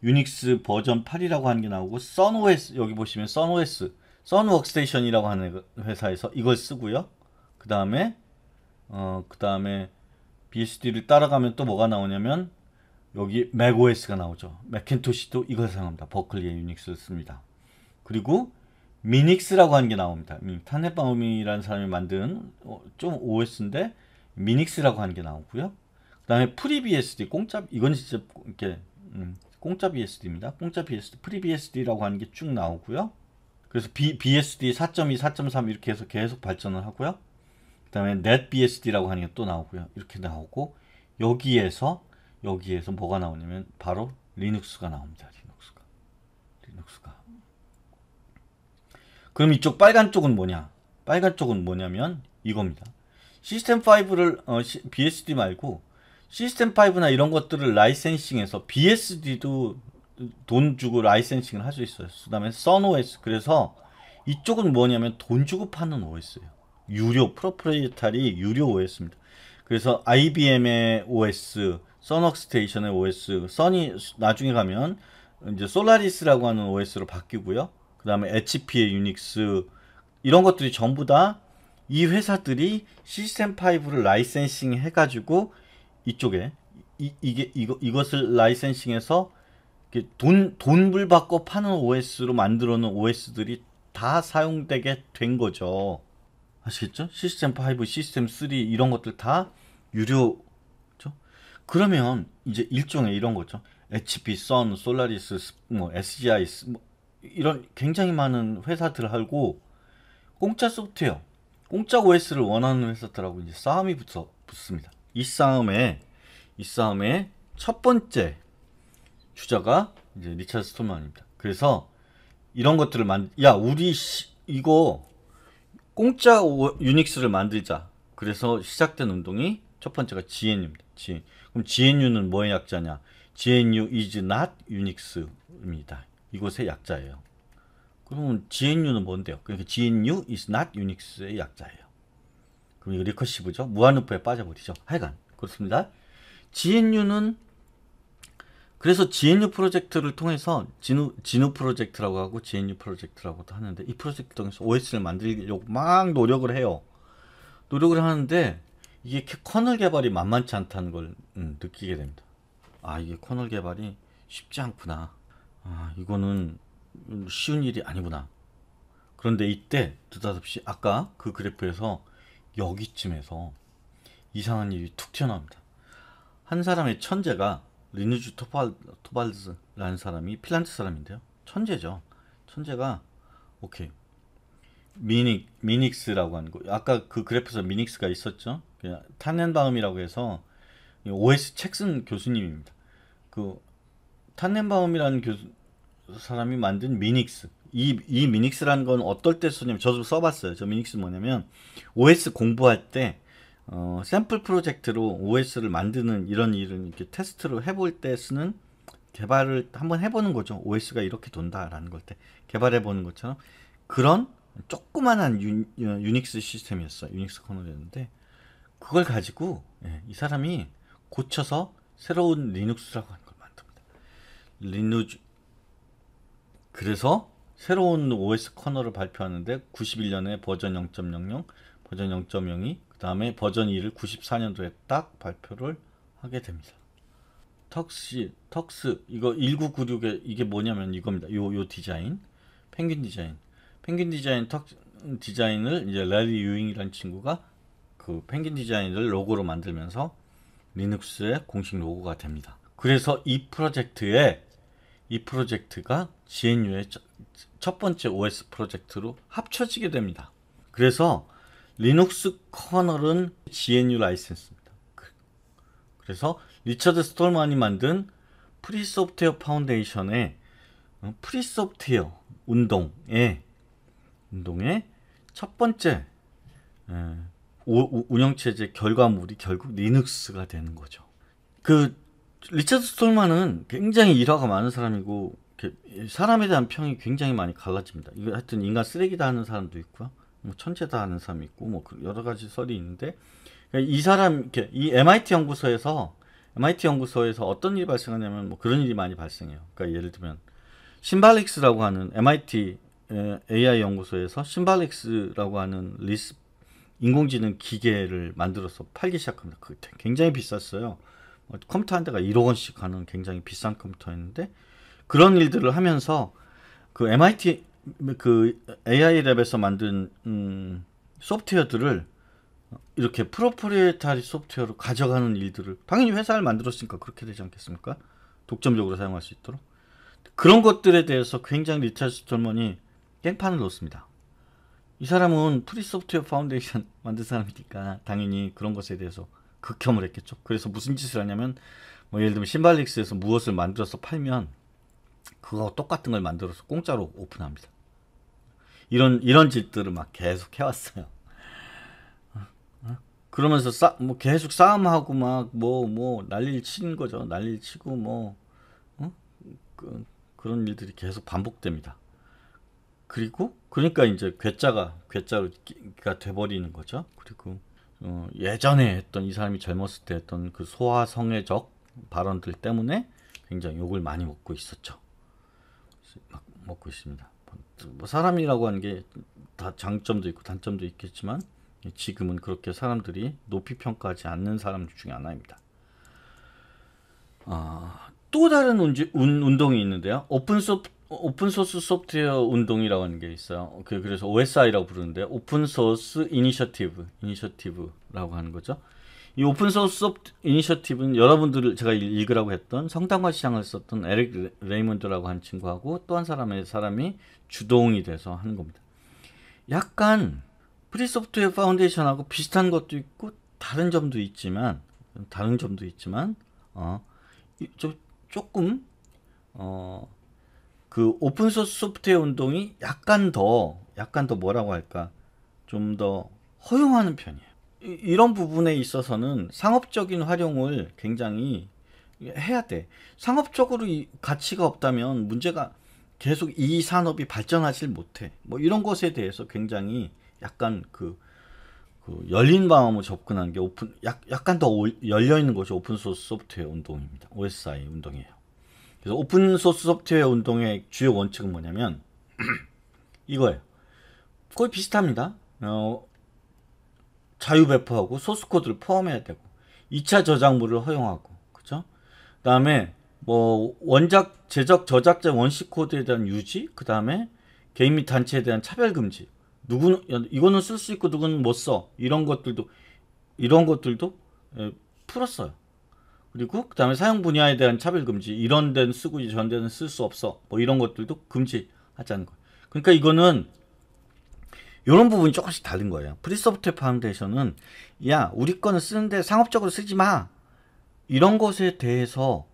유닉스 버전 8이라고 하는 게 나오고 선OS 여기 보시면 선OS 선 웍스테이션이라고 하는 회사에서 이걸 쓰고요. 그 다음에 어, 그 다음에 BSD를 따라가면 또 뭐가 나오냐면 여기 맥OS가 나오죠. 맥킨토시도 이걸 사용합니다. 버클리의 유닉스를 씁니다. 그리고 미닉스라고 하는 게 나옵니다. 탄핵바움이라는 사람이 만든 어, 좀 OS인데 미닉스라고 하는 게 나오고요. 그 다음에 프리BSD 공짜 이건 진짜 이렇게 음, 공짜 BSD입니다. 공짜 BSD, 프리BSD라고 하는 게 쭉 나오고요. 그래서 B, BSD 4.2, 4.3 이렇게 해서 계속 발전을 하고요. 그다음에 netbsd라고 하는 게 또 나오고요. 이렇게 나오고 여기에서 여기에서 뭐가 나오냐면 바로 리눅스가 나옵니다. 리눅스가. 리눅스가. 그럼 이쪽 빨간 쪽은 뭐냐? 빨간 쪽은 뭐냐면 이겁니다. 시스템 5를 어, BSD 말고 시스템 5나 이런 것들을 라이센싱해서 BSD도 돈 주고 라이센싱을 할 수 있어요. 그다음에 선 o s 그래서 이쪽은 뭐냐면 돈 주고 파는 OS예요. 유료 프로프레이터리 유료 OS입니다. 그래서 IBM의 OS, 써넉스테이션의 OS, 써니 나중에 가면 이제 솔라리스라고 하는 OS로 바뀌고요. 그 다음에 HP의 유닉스 이런 것들이 전부 다 이 회사들이 시스템 파이브를 라이센싱 해가지고 이쪽에 이, 이게 이거 이것을 라이센싱해서 돈 돈불 받고 파는 OS로 만들어 놓은 OS들이 다 사용되게 된 거죠. 아시겠죠? 시스템 5, 시스템 3 이런 것들 다 유료죠? 그러면 이제 일종의 이런 거죠. HP, 선, 솔라리스, 뭐 SGI 뭐 이런 굉장히 많은 회사들하고 공짜 소프트웨어, 공짜 OS를 원하는 회사들하고 이제 싸움이 붙어 붙습니다. 이 싸움에 이 싸움의 첫 번째 주자가 이제 리차드 스톨만입니다. 그래서 이런 것들을 만, 야 우리 시, 이거 공짜 유닉스를 만들자. 그래서 시작된 운동이 첫 번째가 GNU입니다. GN. 그럼 GNU는 뭐의 약자냐? GNU is not Unix입니다. 이곳의 약자예요. 그러면 GNU는 뭔데요? 그러니까 GNU is not Unix의 약자예요. 그럼 이거 리커시브죠? 무한루프에 빠져버리죠. 하여간 그렇습니다. GNU는 그래서 GNU 프로젝트를 통해서 진우, 진우 프로젝트라고 하고 GNU 프로젝트라고도 하는데 이 프로젝트 통해서 OS를 만들려고 막 노력을 해요. 노력을 하는데 이게 커널 개발이 만만치 않다는 걸 음, 느끼게 됩니다. 아 이게 커널 개발이 쉽지 않구나. 아 이거는 쉬운 일이 아니구나. 그런데 이때 느닷없이 아까 그 그래프에서 여기쯤에서 이상한 일이 툭 튀어나옵니다. 한 사람의 천재가 리니주 토발, 토발즈라는 사람이 핀란드 사람인데요. 천재죠. 천재가 오케이 미닉 미닉스라고 하는 거. 아까 그 그래프에서 미닉스가 있었죠. 그냥 탄넨바움이라고 해서 OS 책슨 교수님입니다. 그 탄넨바움이라는 교수 사람이 만든 미닉스. 이, 이 미닉스라는 건 어떨 때 쓰냐면 저도 써봤어요. 저 미닉스 뭐냐면 OS 공부할 때 어, 샘플 프로젝트로 OS를 만드는 이런 일은 이렇게 테스트로 해볼 때 쓰는 개발을 한번 해보는 거죠. OS가 이렇게 돈다라는 걸 때 개발해보는 것처럼 그런 조그만한 유, 어, 유닉스 시스템이었어요. 유닉스 커널이었는데 그걸 가지고 예, 이 사람이 고쳐서 새로운 리눅스라고 하는 걸 만듭니다. 리눅 스 그래서 새로운 OS 커널을 발표하는데 91년에 버전 0.00, 버전 0.0이 다음에 버전 2를 94년도에 딱 발표를 하게 됩니다. 턱시, 턱스 이거 1996에 이게 뭐냐면 이겁니다. 요 요 디자인 펭귄 디자인 펭귄 디자인 턱 디자인을 이제 레리 유잉이라는 친구가 그 펭귄 디자인을 로고로 만들면서 리눅스의 공식 로고가 됩니다. 그래서 이 프로젝트에 이 프로젝트가 GNU의 첫 번째 OS 프로젝트로 합쳐지게 됩니다. 그래서 리눅스 커널은 GNU 라이센스입니다. 그, 그래서 리처드 스톨만이 만든 프리소프트웨어 파운데이션의 어, 프리소프트웨어 운동의 운동의 첫 번째 운영체제 결과물이 결국 리눅스가 되는 거죠. 그 리처드 스톨만은 굉장히 일화가 많은 사람이고 사람에 대한 평이 굉장히 많이 갈라집니다. 이거 하여튼 인간 쓰레기다 하는 사람도 있고요. 뭐 천재다 하는 사람이 있고 뭐 그 여러 가지 설이 있는데 그러니까 이 사람 이렇게 이 MIT 연구소에서 MIT 연구소에서 어떤 일이 발생하냐면 뭐 그런 일이 많이 발생해요. 그러니까 예를 들면 심발릭스라고 하는 MIT AI 연구소에서 심발릭스라고 하는 리스 인공지능 기계를 만들어서 팔기 시작합니다. 그 굉장히 비쌌어요. 뭐 컴퓨터 한 대가 1억 원씩 하는 굉장히 비싼 컴퓨터였는데 그런 일들을 하면서 그 MIT 그 AI 랩에서 만든 음, 소프트웨어들을 이렇게 프로프리에타리 소프트웨어로 가져가는 일들을 당연히 회사를 만들었으니까 그렇게 되지 않겠습니까? 독점적으로 사용할 수 있도록 그런 것들에 대해서 굉장히 리차드 스톨먼이 깽판을 놓습니다. 이 사람은 프리 소프트웨어 파운데이션 만든 사람이니까 당연히 그런 것에 대해서 극혐을 했겠죠. 그래서 무슨 짓을 하냐면 뭐 예를 들면 신발릭스에서 무엇을 만들어서 팔면 그거와 똑같은 걸 만들어서 공짜로 오픈합니다. 이런 이런 짓들을 막 계속 해왔어요. 그러면서 싸, 뭐 계속 싸움하고 막 뭐뭐 뭐 난리를 친 거죠. 난리를 치고 뭐 어? 그, 그런 일들이 계속 반복됩니다. 그리고 그러니까 이제 괴짜가 괴짜가 돼버리는 거죠. 그리고 어, 예전에 했던 이 사람이 젊었을 때 했던 그 소아성애적 발언들 때문에 굉장히 욕을 많이 먹고 있었죠. 막 먹고 있습니다. 뭐 사람이라고 하는 게 다 장점도 있고 단점도 있겠지만 지금은 그렇게 사람들이 높이 평가하지 않는 사람 중에 하나입니다. 아, 또 다른 운지, 운, 운동이 있는데요. 오픈 소 오픈 소스 소프트웨어 운동이라고 하는 게 있어요. 그, 그래서 OSI라고 부르는데 오픈 소스 이니셔티브, 이니셔티브라고 하는 거죠. 이 오픈 소스 이니셔티브는 여러분들을 제가 읽으라고 했던 성당과 시장을 썼던 에릭 레이먼드라고 한 친구하고 또 한 사람의 사람이 주동이 돼서 하는 겁니다. 약간 프리소프트웨어 파운데이션하고 비슷한 것도 있고 다른 점도 있지만 다른 점도 있지만 어, 조금 어, 그 오픈 소스 소프트웨어 운동이 약간 더 약간 더 뭐라고 할까 좀 더 허용하는 편이에요. 이런 부분에 있어서는 상업적인 활용을 굉장히 해야 돼. 상업적으로 가치가 없다면 문제가 계속 이 산업이 발전하지 못해. 뭐 이런 것에 대해서 굉장히 약간 그, 그 열린 마음으로 접근한 게 오픈 약, 약간 더 열려 있는 것이 오픈 소스 소프트웨어 운동입니다. OSI 운동이에요. 그래서 오픈 소스 소프트웨어 운동의 주요 원칙은 뭐냐면 이거예요. 거의 비슷합니다. 어, 자유 배포하고 소스 코드를 포함해야 되고 2차 저작물을 허용하고 그죠? 그다음에 뭐 원작 제작 저작자 원시 코드에 대한 유지, 그다음에 개인 및 단체에 대한 차별 금지. 누구는 이거는 쓸 수 있고 누구는 못 써. 이런 것들도 이런 것들도 예, 풀었어요. 그리고 그다음에 사용 분야에 대한 차별 금지. 이런 데는 쓰고 이런 데는 쓸 수 없어. 뭐 이런 것들도 금지하자는 거예요. 그러니까 이거는 이런 부분이 조금씩 다른 거예요. 프리소프트 파운데이션은 야 우리 거는 쓰는데 상업적으로 쓰지 마 이런 것에 대해서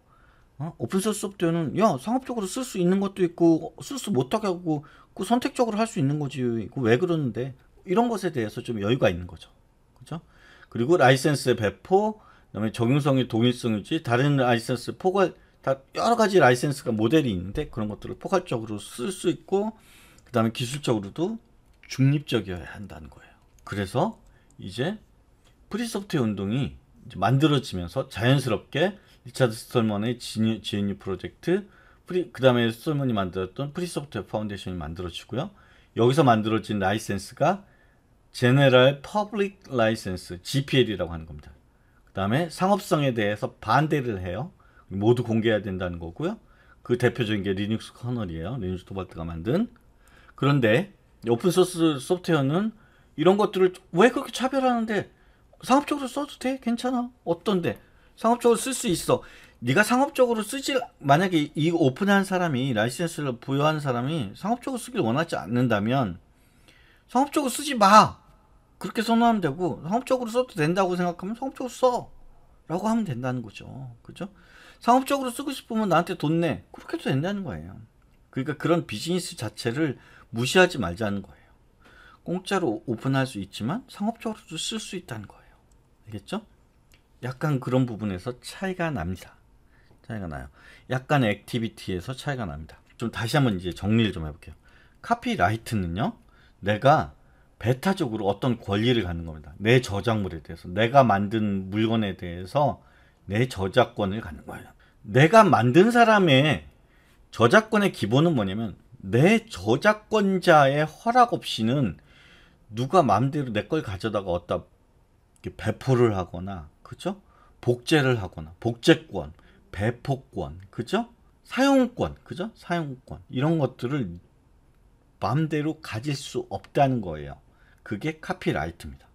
어? 오픈소스 소프트웨어는 야 상업적으로 쓸 수 있는 것도 있고 쓸 수 못하게 하고 그 선택적으로 할 수 있는 거지 왜 그러는데 이런 것에 대해서 좀 여유가 있는 거죠. 그죠? 그리고 라이센스의 배포, 그다음에 적용성의 동일성이지 다른 라이센스 포괄 다 여러 가지 라이센스가 모델이 있는데 그런 것들을 포괄적으로 쓸 수 있고 그다음에 기술적으로도 중립적이어야 한다는 거예요. 그래서 이제 프리소프트웨어 운동이 만들어지면서 자연스럽게 리차드 스톨먼의 GNU 프로젝트, 그 다음에 스톨먼이 만들었던 프리소프트웨어 파운데이션이 만들어지고요. 여기서 만들어진 라이센스가 제네럴 퍼블릭 라이센스 GPL이라고 하는 겁니다. 그 다음에 상업성에 대해서 반대를 해요. 모두 공개해야 된다는 거고요. 그 대표적인 게 리눅스 커널이에요. 리눅스 토발트가 만든. 그런데 오픈 소스 소프트웨어는 이런 것들을 왜 그렇게 차별하는데 상업적으로 써도 돼? 괜찮아. 어떤데? 상업적으로 쓸 수 있어. 네가 상업적으로 쓰지 만약에 이 오픈한 사람이 라이센스를 부여한 사람이 상업적으로 쓰길 원하지 않는다면 상업적으로 쓰지 마. 그렇게 선호하면 되고 상업적으로 써도 된다고 생각하면 상업적으로 써라고 하면 된다는 거죠. 그죠? 상업적으로 쓰고 싶으면 나한테 돈 내. 그렇게 해도 된다는 거예요. 그러니까 그런 비즈니스 자체를 무시하지 말자는 거예요. 공짜로 오픈할 수 있지만 상업적으로도 쓸 수 있다는 거예요. 알겠죠? 약간 그런 부분에서 차이가 납니다. 차이가 나요. 약간 액티비티에서 차이가 납니다. 좀 다시 한번 이제 정리를 좀 해볼게요. 카피라이트는요, 내가 배타적으로 어떤 권리를 갖는 겁니다. 내 저작물에 대해서, 내가 만든 물건에 대해서 내 저작권을 갖는 거예요. 내가 만든 사람의 저작권의 기본은 뭐냐면 내 저작권자의 허락 없이는 누가 마음대로 내 걸 가져다가 어디다 배포를 하거나 그죠? 복제를 하거나 복제권, 배포권, 그죠? 사용권, 그죠? 사용권 이런 것들을 마음대로 가질 수 없다는 거예요. 그게 카피라이트입니다.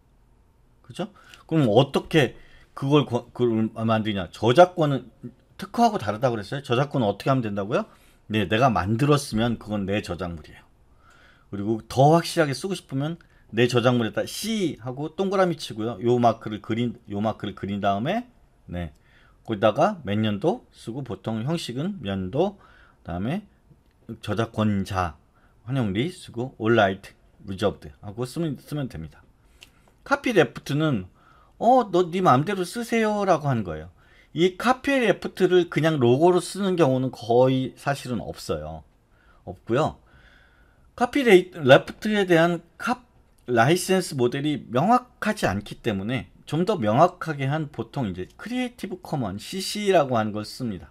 그죠? 그럼 어떻게 그걸, 그걸 만드냐? 저작권은 특허하고 다르다고 그랬어요? 저작권은 어떻게 하면 된다고요? 네, 내가 만들었으면 그건 내 저작물이에요. 그리고 더 확실하게 쓰고 싶으면 내 저작물에다 C 하고 동그라미 치고요. 요 마크를 그린 요 마크를 그린 다음에 네. 거기다가 몇 년도 쓰고 보통 형식은 년도 그다음에 저작권자 환영리 쓰고 올라이트 리저브드 하고 쓰면 쓰면 됩니다. 카피 레프트는 어, 너 네 마음대로 쓰세요라고 한 거예요. 이 카피엘 프트를 그냥 로고로 쓰는 경우는 거의 사실은 없어요. 없고요. 카피 레프트에 대한 카 라이센스 모델이 명확하지 않기 때문에 좀 더 명확하게 한 보통 이제 크리에이티브 커먼 CC라고 하는 걸 씁니다.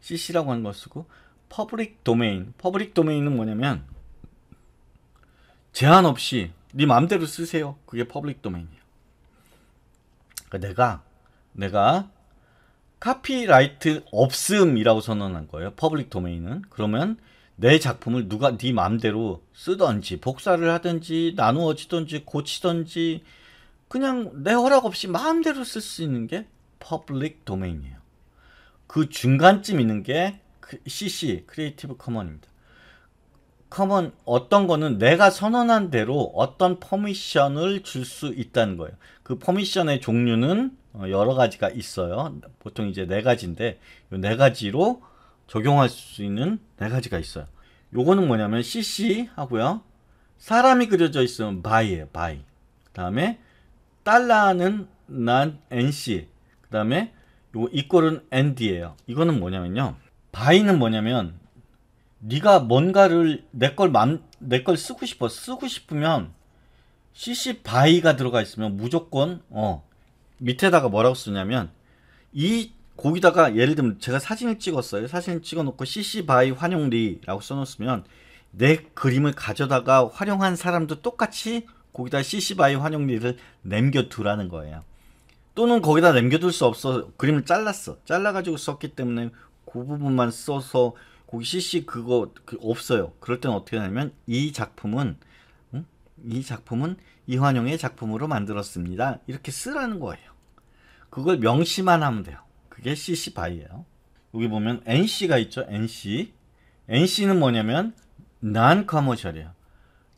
CC라고 하는 걸 쓰고 퍼블릭 도메인 퍼블릭 도메인은 뭐냐면 제한 없이 네 맘대로 쓰세요. 그게 퍼블릭 도메인이에요. 그니까 내가 내가 카피라이트 없음이라고 선언한 거예요. 퍼블릭 도메인은. 그러면 내 작품을 누가 네 맘대로 쓰던지 복사를 하든지 나누어지든지 고치든지 그냥 내 허락 없이 마음대로 쓸 수 있는 게 퍼블릭 도메인이에요. 그 중간쯤 있는 게 CC, 크리에이티브 커먼입니다. 커먼 어떤 거는 내가 선언한 대로 어떤 퍼미션을 줄 수 있다는 거예요. 그 퍼미션의 종류는 어, 여러 가지가 있어요. 보통 이제 네 가지인데 이네 가지로 적용할 수 있는 네 가지가 있어요. 요거는 뭐냐면 CC 하고요. 사람이 그려져 있으면 by예요. by. 그다음에 달러는 난 NC. 그다음에 요 이꼴은 ND예요. 이거는 뭐냐면요. by는 뭐냐면 네가 뭔가를 내 걸 내 걸 쓰고 싶어. 쓰고 싶으면 CC by가 들어가 있으면 무조건 어 밑에다가 뭐라고 쓰냐면 이 거기다가 예를 들면 제가 사진을 찍었어요. 사진을 찍어놓고 CC by 환영리라고 써놓으면 내 그림을 가져다가 활용한 사람도 똑같이 거기다 CC by 환영리를 남겨두라는 거예요. 또는 거기다 남겨둘 수 없어 그림을 잘랐어. 잘라가지고 썼기 때문에 그 부분만 써서 거기 CC 그거 그 없어요. 그럴 땐 어떻게 하냐면 이 작품은 이 작품은 이환용의 작품으로 만들었습니다. 이렇게 쓰라는 거예요. 그걸 명시만 하면 돼요. 그게 CC 바이예요. 여기 보면 NC가 있죠. NC. NC는 뭐냐면 non commercial이에요.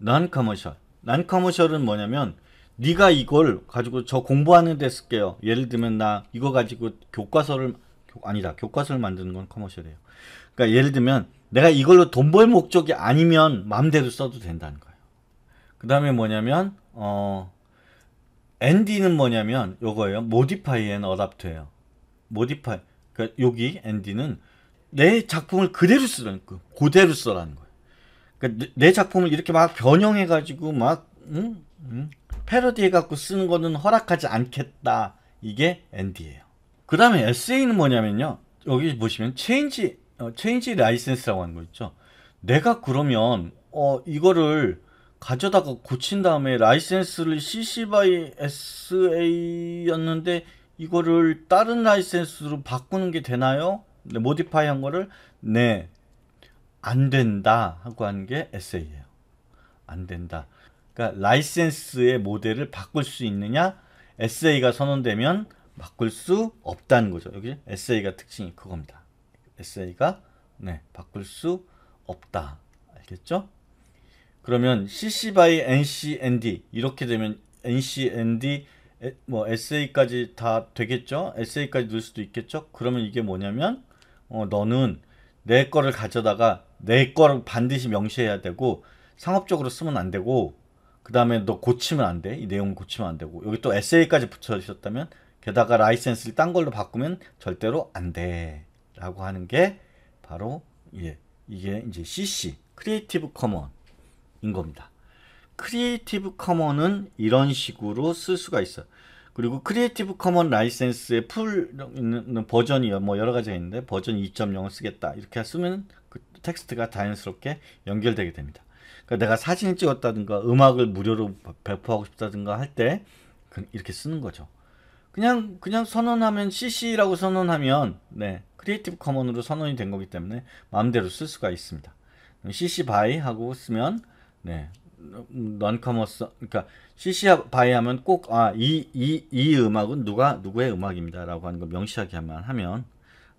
non commercial. non commercial은 뭐냐면 네가 이걸 가지고 저 공부하는 데 쓸게요. 예를 들면 나 이거 가지고 교과서를 아니다. 교과서를 만드는 건 커머셜이에요. 그러니까 예를 들면 내가 이걸로 돈 벌 목적이 아니면 마음대로 써도 된다는 거예요. 그 다음에 뭐냐면 어 ND는 뭐냐면 요거예요. 모디파이 앤 어답터예요. 모디파이 그러니까 여기 ND는 내 작품을 그대로 쓰라는 거, 그대로 써라는 거예요. 그러니까 내 작품을 이렇게 막 변형해가지고 막 음? 음? 패러디해갖고 쓰는 거는 허락하지 않겠다. 이게 ND예요. 그 다음에 SA는 뭐냐면요. 여기 보시면 체인지, 체인지 라이센스라고 하는 거 있죠. 내가 그러면 어, 이거를 가져다가 고친 다음에 라이센스를 CC by SA였는데 이거를 다른 라이센스로 바꾸는 게 되나요? 네, 모디파이 한 거를 네. 안 된다 하고 한게에세예요안 된다. 그러니까 라이센스의 모델을 바꿀 수 있느냐? 에세가 선언되면 바꿀 수 없다는 거죠. 여기 에세가 특징이 그겁니다. 에세가 네, 바꿀 수 없다. 알겠죠? 그러면 CC by NCND 이렇게 되면 NCND 뭐 SA까지 다 되겠죠? SA까지 넣을 수도 있겠죠? 그러면 이게 뭐냐면 어, 너는 내 거를 가져다가 내 거를 반드시 명시해야 되고 상업적으로 쓰면 안 되고 그 다음에 너 고치면 안 돼. 이 내용을 고치면 안 되고 여기 또 SA까지 붙여주셨다면 게다가 라이센스를 딴 걸로 바꾸면 절대로 안 돼. 라고 하는 게 바로 예, 이게 이제 CC 크리에이티브 커먼 인 겁니다. 크리에이티브 커먼은 이런 식으로 쓸 수가 있어 그리고 크리에이티브 커먼 라이센스의 풀 있는 버전이 뭐 여러 가지가 있는데 버전 2.0을 쓰겠다 이렇게 쓰면 그 텍스트가 자연스럽게 연결되게 됩니다. 그러니까 내가 사진을 찍었다든가 음악을 무료로 배포하고 싶다든가 할 때 그 이렇게 쓰는 거죠. 그냥 그냥 선언하면 CC라고 선언하면 네 크리에이티브 커먼으로 선언이 된 거기 때문에 마음대로 쓸 수가 있습니다. CC by 하고 쓰면 네. 넌커머스 그러니까 CC 바이 하면 꼭 아 이 이 이 음악은 누가 누구의 음악입니다라고 하는 걸 명시하게만 하면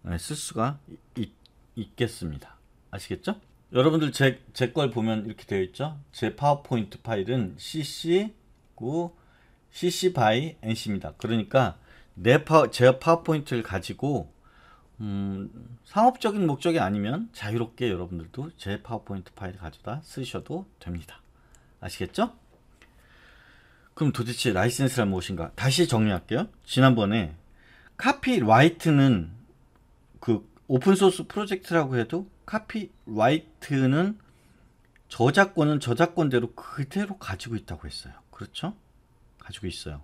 네, 쓸 수가 있, 있겠습니다. 아시겠죠? 여러분들 제 제 걸 보면 이렇게 되어 있죠? 제 파워포인트 파일은 cc고 cc 바이 nc입니다. 그러니까 내 파, 제 파워포인트를 가지고 음, 상업적인 목적이 아니면 자유롭게 여러분들도 제 파워포인트 파일 가져다 쓰셔도 됩니다. 아시겠죠? 그럼 도대체 라이센스란 무엇인가? 다시 정리할게요. 지난번에 카피라이트는 그 오픈소스 프로젝트라고 해도 카피라이트는 저작권은 저작권대로 그대로 가지고 있다고 했어요. 그렇죠? 가지고 있어요.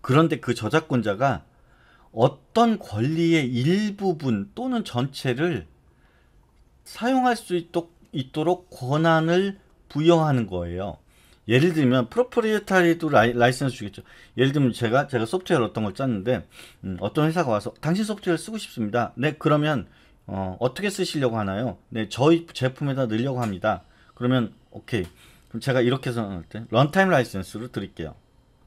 그런데 그 저작권자가 어떤 권리의 일부분 또는 전체를 사용할 수 있도록, 있도록 권한을 부여하는 거예요. 예를 들면 프로프리에타리도 라이센스 주겠죠. 예를 들면 제가 제가 소프트웨어 어떤 걸 짰는데 음, 어떤 회사가 와서 당신 소프트웨어를 쓰고 싶습니다. 네 그러면 어, 떻게 쓰시려고 하나요? 네 저희 제품에다 넣으려고 합니다. 그러면 오케이 그럼 제가 이렇게 해서 어, 네, 런타임 라이센스로 드릴게요.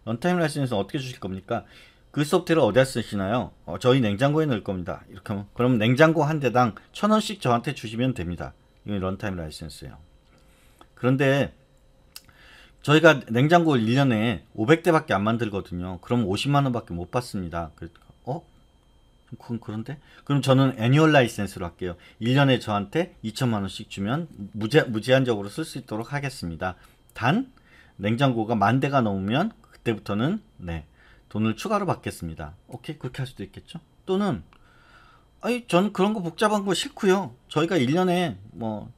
런타임 라이센스 어떻게 주실 겁니까? 그 소프트를 어디다 쓰시나요? 어, 저희 냉장고에 넣을 겁니다. 이렇게 하면 그럼 냉장고 한 대당 천 원씩 저한테 주시면 됩니다. 이건 런타임 라이센스예요. 그런데 저희가 냉장고 를 1년에 500대밖에 안 만들거든요. 그럼 50만 원밖에 못 받습니다. 어? 그건 그런데? 그럼 저는 애니얼 라이센스로 할게요. 1년에 저한테 2천만 원씩 주면 무제, 무제한적으로 쓸 수 있도록 하겠습니다. 단 냉장고가 만 대가 넘으면 그때부터는 네 돈을 추가로 받겠습니다. 오케이 그렇게 할 수도 있겠죠. 또는 아니 전 그런 거 복잡한 거 싫고요. 저희가 1년에 뭐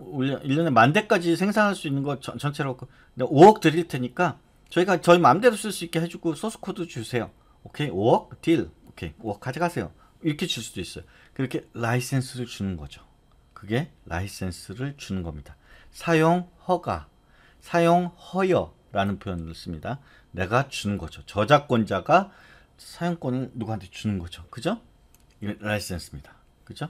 1년에 만 대까지 생산할 수 있는 거 전, 전체로 5억 드릴 테니까 저희가 저희 마음대로 쓸 수 있게 해주고 소스 코드 주세요. 오케이 5억 딜 오케이 5억 가져가세요. 이렇게 줄 수도 있어요. 그렇게 라이센스를 주는 거죠. 그게 라이센스를 주는 겁니다. 사용 허가, 사용 허여 라는 표현을 씁니다. 내가 주는 거죠. 저작권자가 사용권을 누구한테 주는 거죠. 그죠? 라이센스입니다. 그죠?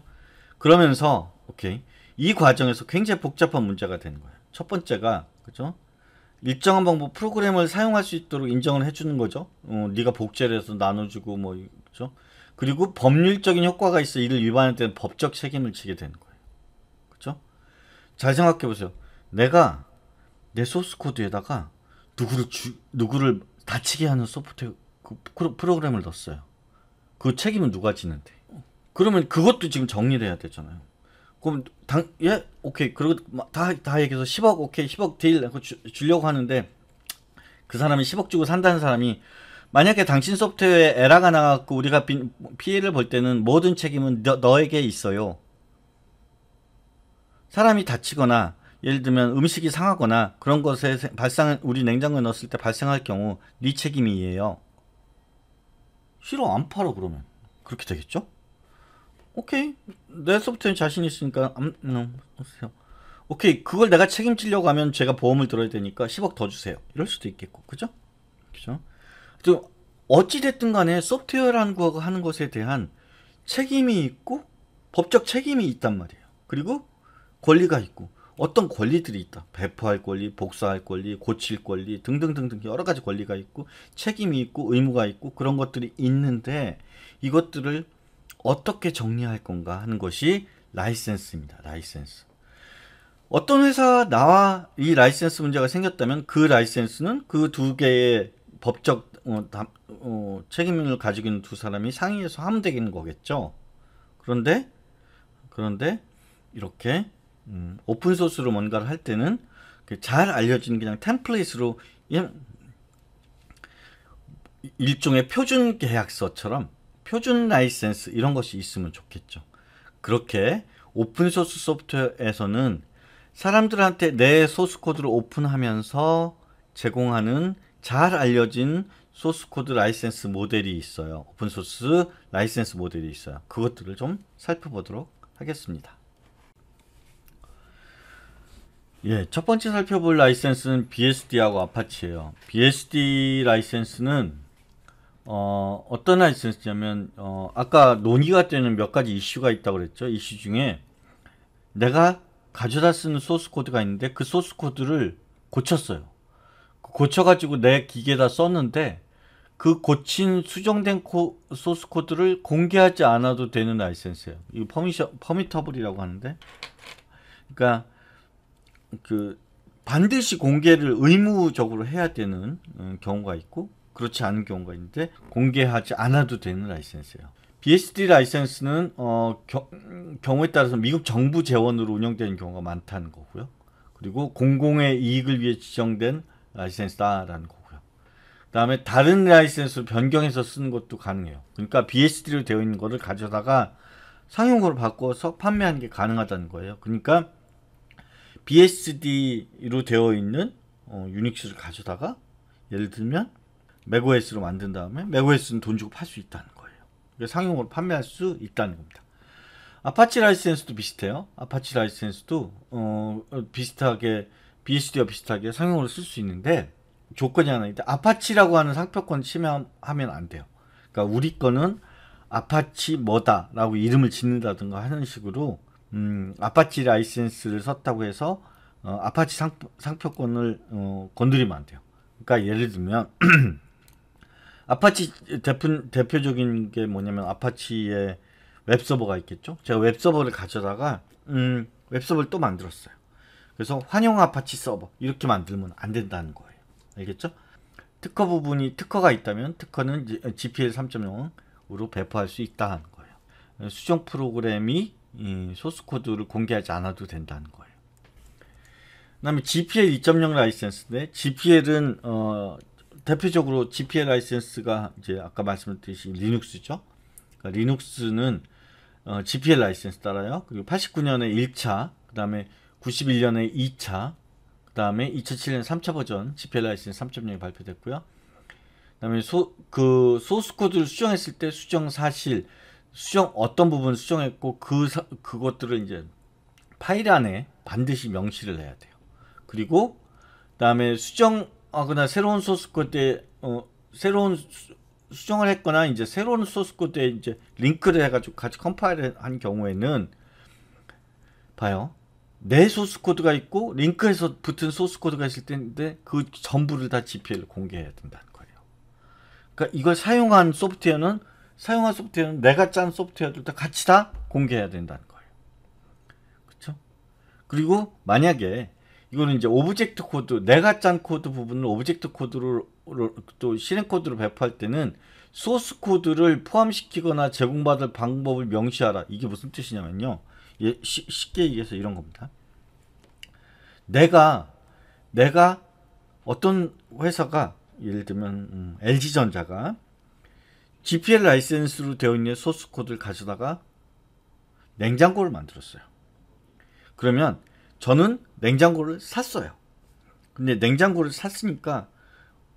그러면서 오케이. 이 과정에서 굉장히 복잡한 문제가 되는 거예요. 첫 번째가 그죠? 일정한 방법 프로그램을 사용할 수 있도록 인정을 해주는 거죠. 어, 네가 복제를 해서 나눠주고 뭐 그죠? 그리고 법률적인 효과가 있어 이를 위반할 때는 법적 책임을 지게 되는 거예요. 그죠? 잘 생각해 보세요. 내가 내 소스 코드에다가 누구를 주, 누구를 다치게 하는 소프트 그 프로그램을 넣었어요. 그 책임은 누가 지는데? 그러면 그것도 지금 정리를 야 되잖아요. 그럼 당예 오케이 그리고 다 다 얘기해서 10억 오케이 10억 딜 그 주, 주려고 하는데 그 사람이 10억 주고 산다는 사람이 만약에 당신 소프트웨어에 에러가 나갖고 우리가 비, 피해를 볼 때는 모든 책임은 너, 너에게 있어요. 사람이 다치거나 예를 들면 음식이 상하거나 그런 것에 발생 우리 냉장고에 넣었을 때 발생할 경우 네 책임이에요. 싫어 안 팔아 그러면 그렇게 되겠죠? 오케이 내 소프트웨어 자신 있으니까 안세요 음, 음, 오케이 그걸 내가 책임지려고 하면 제가 보험을 들어야 되니까 10억 더 주세요. 이럴 수도 있겠고 그죠? 그죠? 좀 어찌 됐든 간에 소프트웨어라는 거 하는 것에 대한 책임이 있고 법적 책임이 있단 말이에요. 그리고 권리가 있고 어떤 권리들이 있다. 배포할 권리, 복사할 권리, 고칠 권리 등등등등 여러 가지 권리가 있고 책임이 있고 의무가 있고 그런 것들이 있는데 이것들을 어떻게 정리할 건가 하는 것이 라이센스입니다. 라이센스. 어떤 회사 나와 이 라이센스 문제가 생겼다면 그 라이센스는 그 두 개의 법적 어, 다, 어, 책임을 가지고 있는 두 사람이 상의해서 하면 되는 거겠죠. 그런데 그런데 이렇게 음, 오픈 소스로 뭔가를 할 때는 그 잘 알려진 그냥 템플릿으로 그냥 일종의 표준 계약서처럼 표준 라이센스 이런 것이 있으면 좋겠죠. 그렇게 오픈 소스 소프트웨어에서는 사람들한테 내 소스 코드를 오픈하면서 제공하는 잘 알려진 소스 코드 라이센스 모델이 있어요. 오픈 소스 라이센스 모델이 있어요. 그것들을 좀 살펴보도록 하겠습니다. 예, 첫 번째 살펴볼 라이센스는 BSD하고 아파치예요. BSD 라이센스는 어, 어떤 라이센스냐면 어, 아까 논의가 되는 몇 가지 이슈가 있다고 그랬죠. 이슈 중에 내가 가져다 쓰는 소스 코드가 있는데 그 소스 코드를 고쳤어요. 그 고쳐가지고 내 기계에다 썼는데 그 고친 수정된 코, 소스 코드를 공개하지 않아도 되는 라이센스예요. 이거 퍼미셔, 퍼미터블이라고 하는데, 그러니까 그 반드시 공개를 의무적으로 해야 되는 어, 경우가 있고 그렇지 않은 경우가 있는데 공개하지 않아도 되는 라이센스예요. BSD 라이센스는 어, 겨, 경우에 따라서 미국 정부 재원으로 운영되는 경우가 많다는 거고요. 그리고 공공의 이익을 위해 지정된 라이센스다라는 거고요. 그다음에 다른 라이센스로 변경해서 쓰는 것도 가능해요. 그러니까 BSD로 되어 있는 거를 가져다가 상용으로 바꿔서 판매하는 게 가능하다는 거예요. 그러니까 BSD로 되어 있는 어, 유닉스를 가져다가 예를 들면 맥OS로 만든 다음에 맥OS는 돈 주고 팔 수 있다는 거예요. 그러니까 상용으로 판매할 수 있다는 겁니다. 아파치 라이센스도 비슷해요. 아파치 라이센스도 어, 비슷하게 BSD와 비슷하게 상용으로 쓸 수 있는데 조건이 하나 있다. 아파치라고 하는 상표권 침해하면 안 돼요. 그러니까 우리 거는 아파치 뭐다라고 이름을 짓는다든가 하는 식으로 음, 아파치 라이센스를 썼다고 해서 어, 아파치 상, 상표권을 어, 건드리면 안 돼요. 그러니까 예를 들면 아파치 대표, 대표적인 게 뭐냐면 아파치의 웹서버가 있겠죠. 제가 웹서버를 가져다가 음, 웹서버를 또 만들었어요. 그래서 환영 아파치 서버 이렇게 만들면 안 된다는 거예요. 알겠죠? 특허 부분이 특허가 있다면 특허는 GPL 3.0으로 배포할 수 있다는 거예요. 수정 프로그램이 이 소스 코드를 공개하지 않아도 된다는 거예요. 그다음에 GPL 2.0 라이센스인데 GPL은 어, 대표적으로 GPL 라이센스가 이제 아까 말씀드렸 리눅스죠. 그러니까 리눅스는 어, GPL 라이센스 따라요. 그리고 89년에 1차, 그다음에 91년에 2차, 그다음에 2007년 3차 버전 GPL 라이센스 3.0이 발표됐고요. 그다음에 소, 그 소스 코드를 수정했을 때 수정 사실, 수정 어떤 부분 수정했고 그 사, 그것들을 이제 파일 안에 반드시 명시를 해야 돼요. 그리고 그다음에 수정하거나 아, 새로운 소스 코드 에 어, 새로운 수, 수정을 했거나 이제 새로운 소스 코드에 이제 링크를 해가지고 같이 컴파일을 한 경우에는 봐요. 내 소스 코드가 있고 링크에서 붙은 소스 코드가 있을 텐데 그 전부를 다 GPL 공개해야 된다는 거예요. 그러니까 이걸 사용한 소프트웨어는 사용한 소프트웨어는 내가 짠 소프트웨어들도 같이 다 공개해야 된다는 거예요. 그렇죠? 그리고 만약에 이거는 이제 오브젝트 코드, 내가 짠 코드 부분을 오브젝트 코드로 또 실행 코드로 배포할 때는 소스 코드를 포함시키거나 제공받을 방법을 명시하라. 이게 무슨 뜻이냐면요. 예, 시, 쉽게 얘기해서 이런 겁니다. 내가 내가 어떤 회사가 예를 들면 음, LG전자가 GPL 라이센스로 되어 있는 소스 코드를 가져다가 냉장고를 만들었어요. 그러면 저는 냉장고를 샀어요. 근데 냉장고를 샀으니까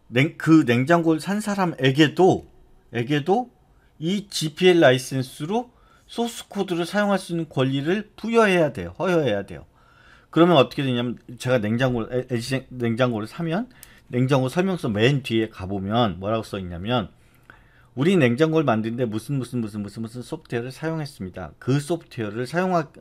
냉, 그 냉장고를 산 사람에게도 에게도 이 GPL 라이센스로 소스 코드를 사용할 수 있는 권리를 부여해야 돼요. 허여해야 돼요. 그러면 어떻게 되냐면 제가 냉장고 에, 냉장고를 사면 냉장고 설명서 맨 뒤에 가보면 뭐라고 써 있냐면 우리 냉장고를 만드는데 무슨 무슨 무슨 무슨 무슨 소프트웨어를 사용했습니다. 그 소프트웨어를 사용하기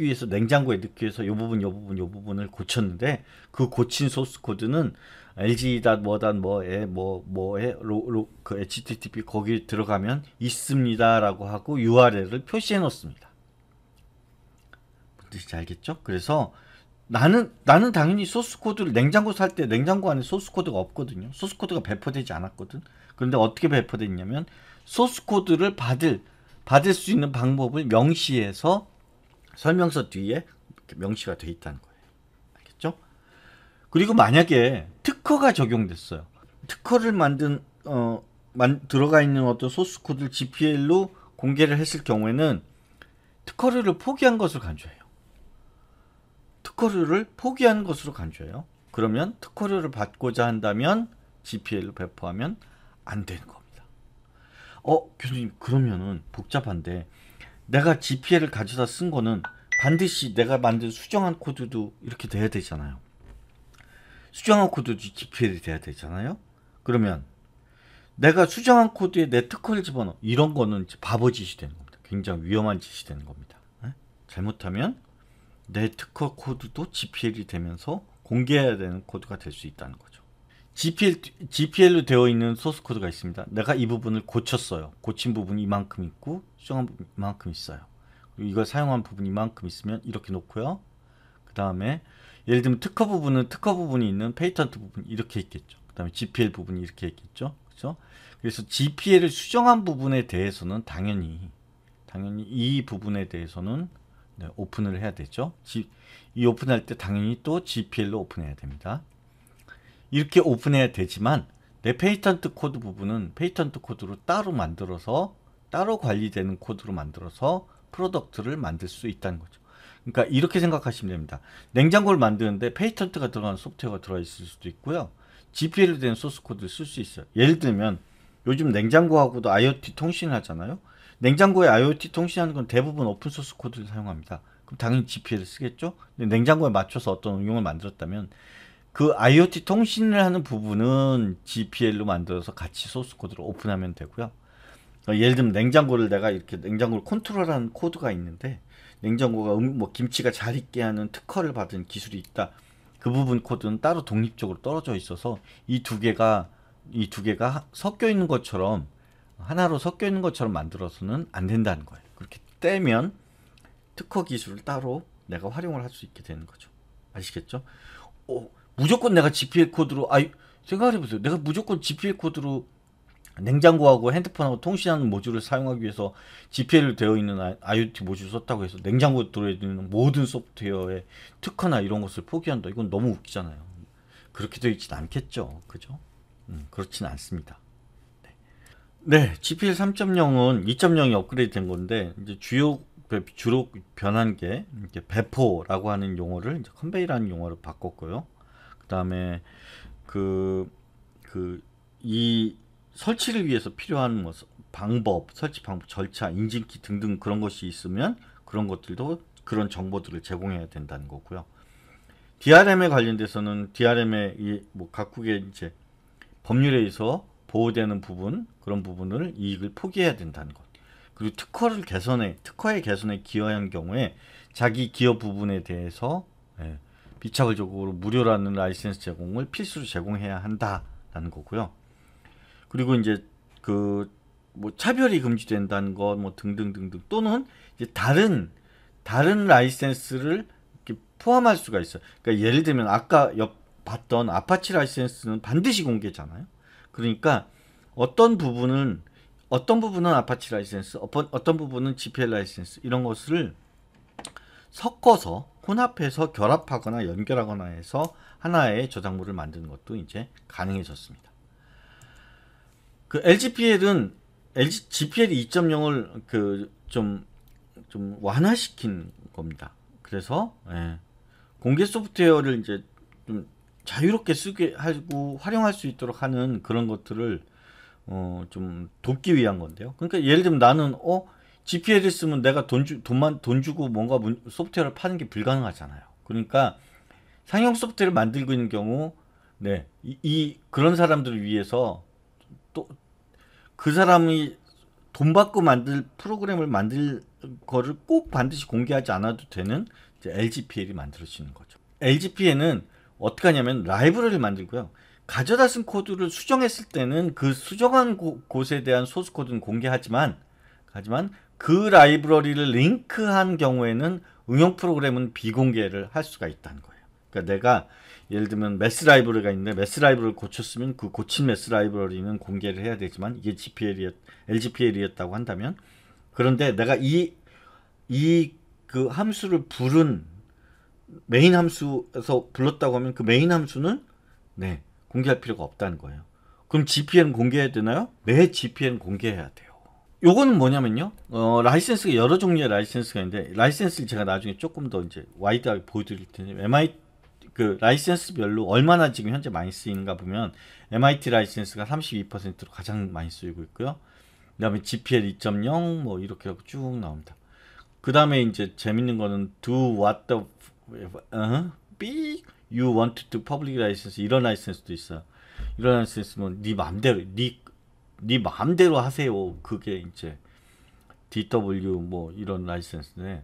위해서 냉장고에 넣기 위해서 요 부분 요 부분 요 부분을 고쳤는데 그 고친 소스 코드는 LG다 뭐다 뭐에 뭐 뭐에 로그 뭐, 뭐 로 그 HTTP 거기 들어가면 있습니다라고 하고 URL을 표시해 놓습니다. 뜻인지 알겠죠? 그래서 나는 나는 당연히 소스 코드를 냉장고 살 때 냉장고 안에 소스 코드가 없거든요. 소스 코드가 배포되지 않았거든. 그런데 어떻게 배포됐냐면 소스 코드를 받을 받을 수 있는 방법을 명시해서 설명서 뒤에 명시가 돼 있다는 거예요. 알겠죠? 그리고 만약에 특허가 적용됐어요. 특허를 만든 어 만, 들어가 있는 어떤 소스 코드를 GPL로 공개를 했을 경우에는 특허료를 포기한 것으로 간주해요. 특허료를 포기한 것으로 간주해요. 그러면 특허료를 받고자 한다면 GPL로 배포하면 안 되는 겁니다. 어, 교수님, 그러면은 복잡한데 내가 GPL을 가져다 쓴 거는 반드시 내가 만든 수정한 코드도 이렇게 돼야 되잖아요. 수정한 코드도 GPL이 돼야 되잖아요. 그러면 내가 수정한 코드에 내특허 집어넣어 이런 거는 바보 짓이 되는 겁니다. 굉장히 위험한 짓이 되는 겁니다. 네? 잘못하면 내 특허 코드도 GPL이 되면서 공개해야 되는 코드가 될 수 있다는 거죠. GPL, GPL로 되어 있는 소스 코드가 있습니다. 내가 이 부분을 고쳤어요. 고친 부분이 이만큼 있고 수정한 부분이 이만큼 있어요. 이걸 사용한 부분이 이만큼 있으면 이렇게 놓고요. 그 다음에 예를 들면 특허 부분은 특허 부분이 있는 페이턴트 부분 이렇게 있겠죠. 그 다음에 GPL 부분이 이렇게 있겠죠. 그렇죠? 그래서 GPL을 수정한 부분에 대해서는 당연히 당연히 이 부분에 대해서는 네, 오픈을 해야 되죠. 이 오픈할 때 당연히 또 GPL로 오픈해야 됩니다. 이렇게 오픈해야 되지만 내 페이턴트 코드 부분은 페이턴트 코드로 따로 만들어서 따로 관리되는 코드로 만들어서 프로덕트를 만들 수 있다는 거죠. 그러니까 이렇게 생각하시면 됩니다. 냉장고를 만드는데 페이턴트가 들어간 소프트웨어가 들어있을 수도 있고요. GPL로 된 소스 코드를 쓸 수 있어요. 예를 들면 요즘 냉장고하고도 IoT 통신을 하잖아요. 냉장고에 IoT 통신하는 건 대부분 오픈소스 코드를 사용합니다. 그럼 당연히 GPL을 쓰겠죠? 근데 냉장고에 맞춰서 어떤 응용을 만들었다면 그 IoT 통신을 하는 부분은 GPL로 만들어서 같이 소스 코드로 오픈하면 되고요. 어, 예를 들면 냉장고를 내가 이렇게 냉장고를 컨트롤하는 코드가 있는데 냉장고가 음, 뭐 김치가 잘 익게 하는 특허를 받은 기술이 있다. 그 부분 코드는 따로 독립적으로 떨어져 있어서 이 두 개가 이 두 개가 섞여 있는 것처럼 하나로 섞여 있는 것처럼 만들어서는 안 된다는 거예요. 그렇게 떼면 특허 기술을 따로 내가 활용을 할 수 있게 되는 거죠. 아시겠죠? 오, 어, 무조건 내가 GPL 코드로 아 생각해보세요. 내가 무조건 GPL 코드로 냉장고하고 핸드폰하고 통신하는 모듈을 사용하기 위해서 GPL 되어 있는 IoT 모듈을 썼다고 해서 냉장고에 들어있는 모든 소프트웨어의 특허나 이런 것을 포기한다. 이건 너무 웃기잖아요. 그렇게 되어 있진 않겠죠. 그죠? 음, 그렇진 않습니다. 네. 네 GPL 3.0은 2.0이 업그레이드 된 건데, 이제 주요, 주로 변한 게, 배포라고 하는 용어를 컨베이라는 용어로 바꿨고요. 그다음에 그 그 이 설치를 위해서 필요한 뭐 방법, 설치 방법, 절차, 인증키 등등 그런 것이 있으면 그런 것들도 그런 정보들을 제공해야 된다는 거고요. DRM에 관련돼서는 DRM의 뭐 각국의 이제 법률에 의해서 보호되는 부분 그런 부분을 이익을 포기해야 된다는 것. 그리고 특허를 개선해 특허의 개선에 기여한 경우에 자기 기여 부분에 대해서 예, 비차별적으로 무료라는 라이센스 제공을 필수로 제공해야 한다라는 거고요. 그리고 이제 그뭐 차별이 금지된다는 것뭐 등등등등 또는 이제 다른 다른 라이센스를 포함할 수가 있어요. 그러니까 예를 들면 아까 옆 봤던 아파치 라이센스는 반드시 공개잖아요. 그러니까 어떤 부분은 어떤 부분은 아파치 라이센스, 어떤 부분은 GPL 라이센스 이런 것을 섞어서 혼합해서 결합하거나 연결하거나 해서 하나의 저작물을 만드는 것도 이제 가능해졌습니다. 그 LGPL은 LG GPL 2.0을 그 좀 좀 완화시킨 겁니다. 그래서 예, 공개 소프트웨어를 이제 좀 자유롭게 쓰게 하고 활용할 수 있도록 하는 그런 것들을 어, 좀 돕기 위한 건데요. 그러니까 예를 들면 나는 어 g p l 있으면 내가 돈 주, 돈만 돈 주고 뭔가 소프트웨어를 파는 게 불가능하잖아요. 그러니까 상용 소프트웨어를 만들고 있는 경우 네, 이, 이 그런 사람들을 위해서 또 그 사람이 돈 받고 만들 프로그램을 만들 거를 꼭 반드시 공개하지 않아도 되는 LGPL이 만들어지는 거죠. LGPL은 어떻게 하냐면 라이브러리를 만들고요. 가져다 쓴 코드를 수정했을 때는 그 수정한 고, 곳에 대한 소스 코드는 공개하지만 하지만 그 라이브러리를 링크한 경우에는 응용 프로그램은 비공개를 할 수가 있다는 거예요. 그러니까 내가 예를 들면 메스 라이브러리가 있는데 메스 라이브러리를 고쳤으면 그 고친 메스 라이브러리는 공개를 해야 되지만 이게 GPL이었, LGPL이었다고 한다면 그런데 내가 이 이 그 함수를 부른 메인 함수에서 불렀다고 하면 그 메인 함수는 네 공개할 필요가 없다는 거예요. 그럼 GPN 공개해야 되나요? 네 GPN 공개해야 돼요. 요거는 뭐냐면요. 어, 라이센스가 여러 종류의 라이센스가 있는데 라이센스를 제가 나중에 조금 더 이제 와이드하게 보여드릴 텐데 MIT 그 라이센스별로 얼마나 지금 현재 많이 쓰이는가 보면 MIT 라이센스가 32%로 가장 많이 쓰이고 있고요. 그다음에 GPL 2.0 뭐 이렇게 하고 쭉 나옵니다. 그다음에 이제 재밌는 거는 do what the uh, 어? b you want to do public license 이런 라이센스도 있어요. 이런 라이센스면 뭐 네 맘대로 네네 마음대로 하세요. 그게 이제 DW 뭐 이런 라이센스네.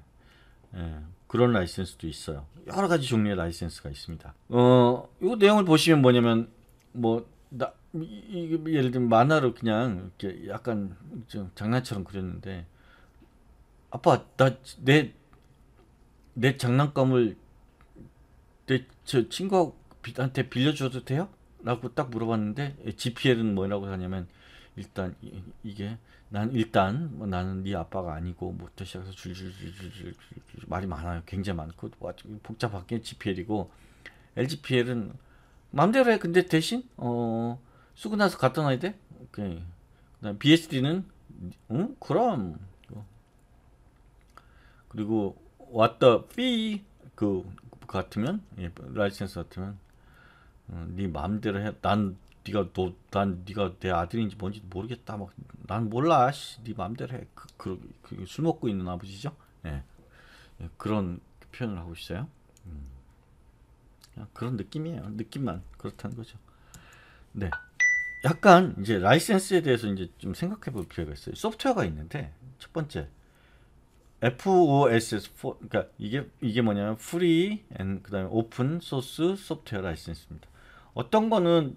예, 그런 라이센스도 있어요. 여러 가지 종류의 라이센스가 있습니다. 어, 이 내용을 보시면 뭐냐면 뭐 나, 이, 예를 들면 만화로 그냥 이렇게 약간 좀 장난처럼 그렸는데 아빠 나 내 내 장난감을 내 저 친구한테 빌려줘도 돼요? 라고 딱 물어봤는데 예, GPL은 뭐라고 하냐면 일단 이, 게난 일단 뭐 나는 네 아빠가 아니고 뭐부터 시작해서 줄줄줄줄줄 말이 많아요. 굉장히 많고 복잡하게 GPL이고 LGPL은 맘대로 해. 근데 대신 어 쓰고 나서 갖다 놔야 돼. 오케이. 그다음 BSD는 응 그럼 그리고 왔다 피그 같으면 예, 라이센스 같으면 어, 네 마음대로 해. 난 네가 너난 네가 내 아들인지 뭔지 모르겠다 막 난 몰라 씨네 맘대로 해그술 그, 그, 그 먹고 있는 아버지죠 예, 예 그런 표현을 하고 있어요 음. 그런 느낌이에요 느낌만 그렇다는 거죠 네 약간 이제 라이센스에 대해서 이제 좀 생각해 볼 필요가 있어요 소프트웨어가 있는데 첫 번째 FOSS 그러니까 이게 이게 뭐냐면 프리 그다음에 오픈 소스 소프트웨어 라이센스입니다 어떤 거는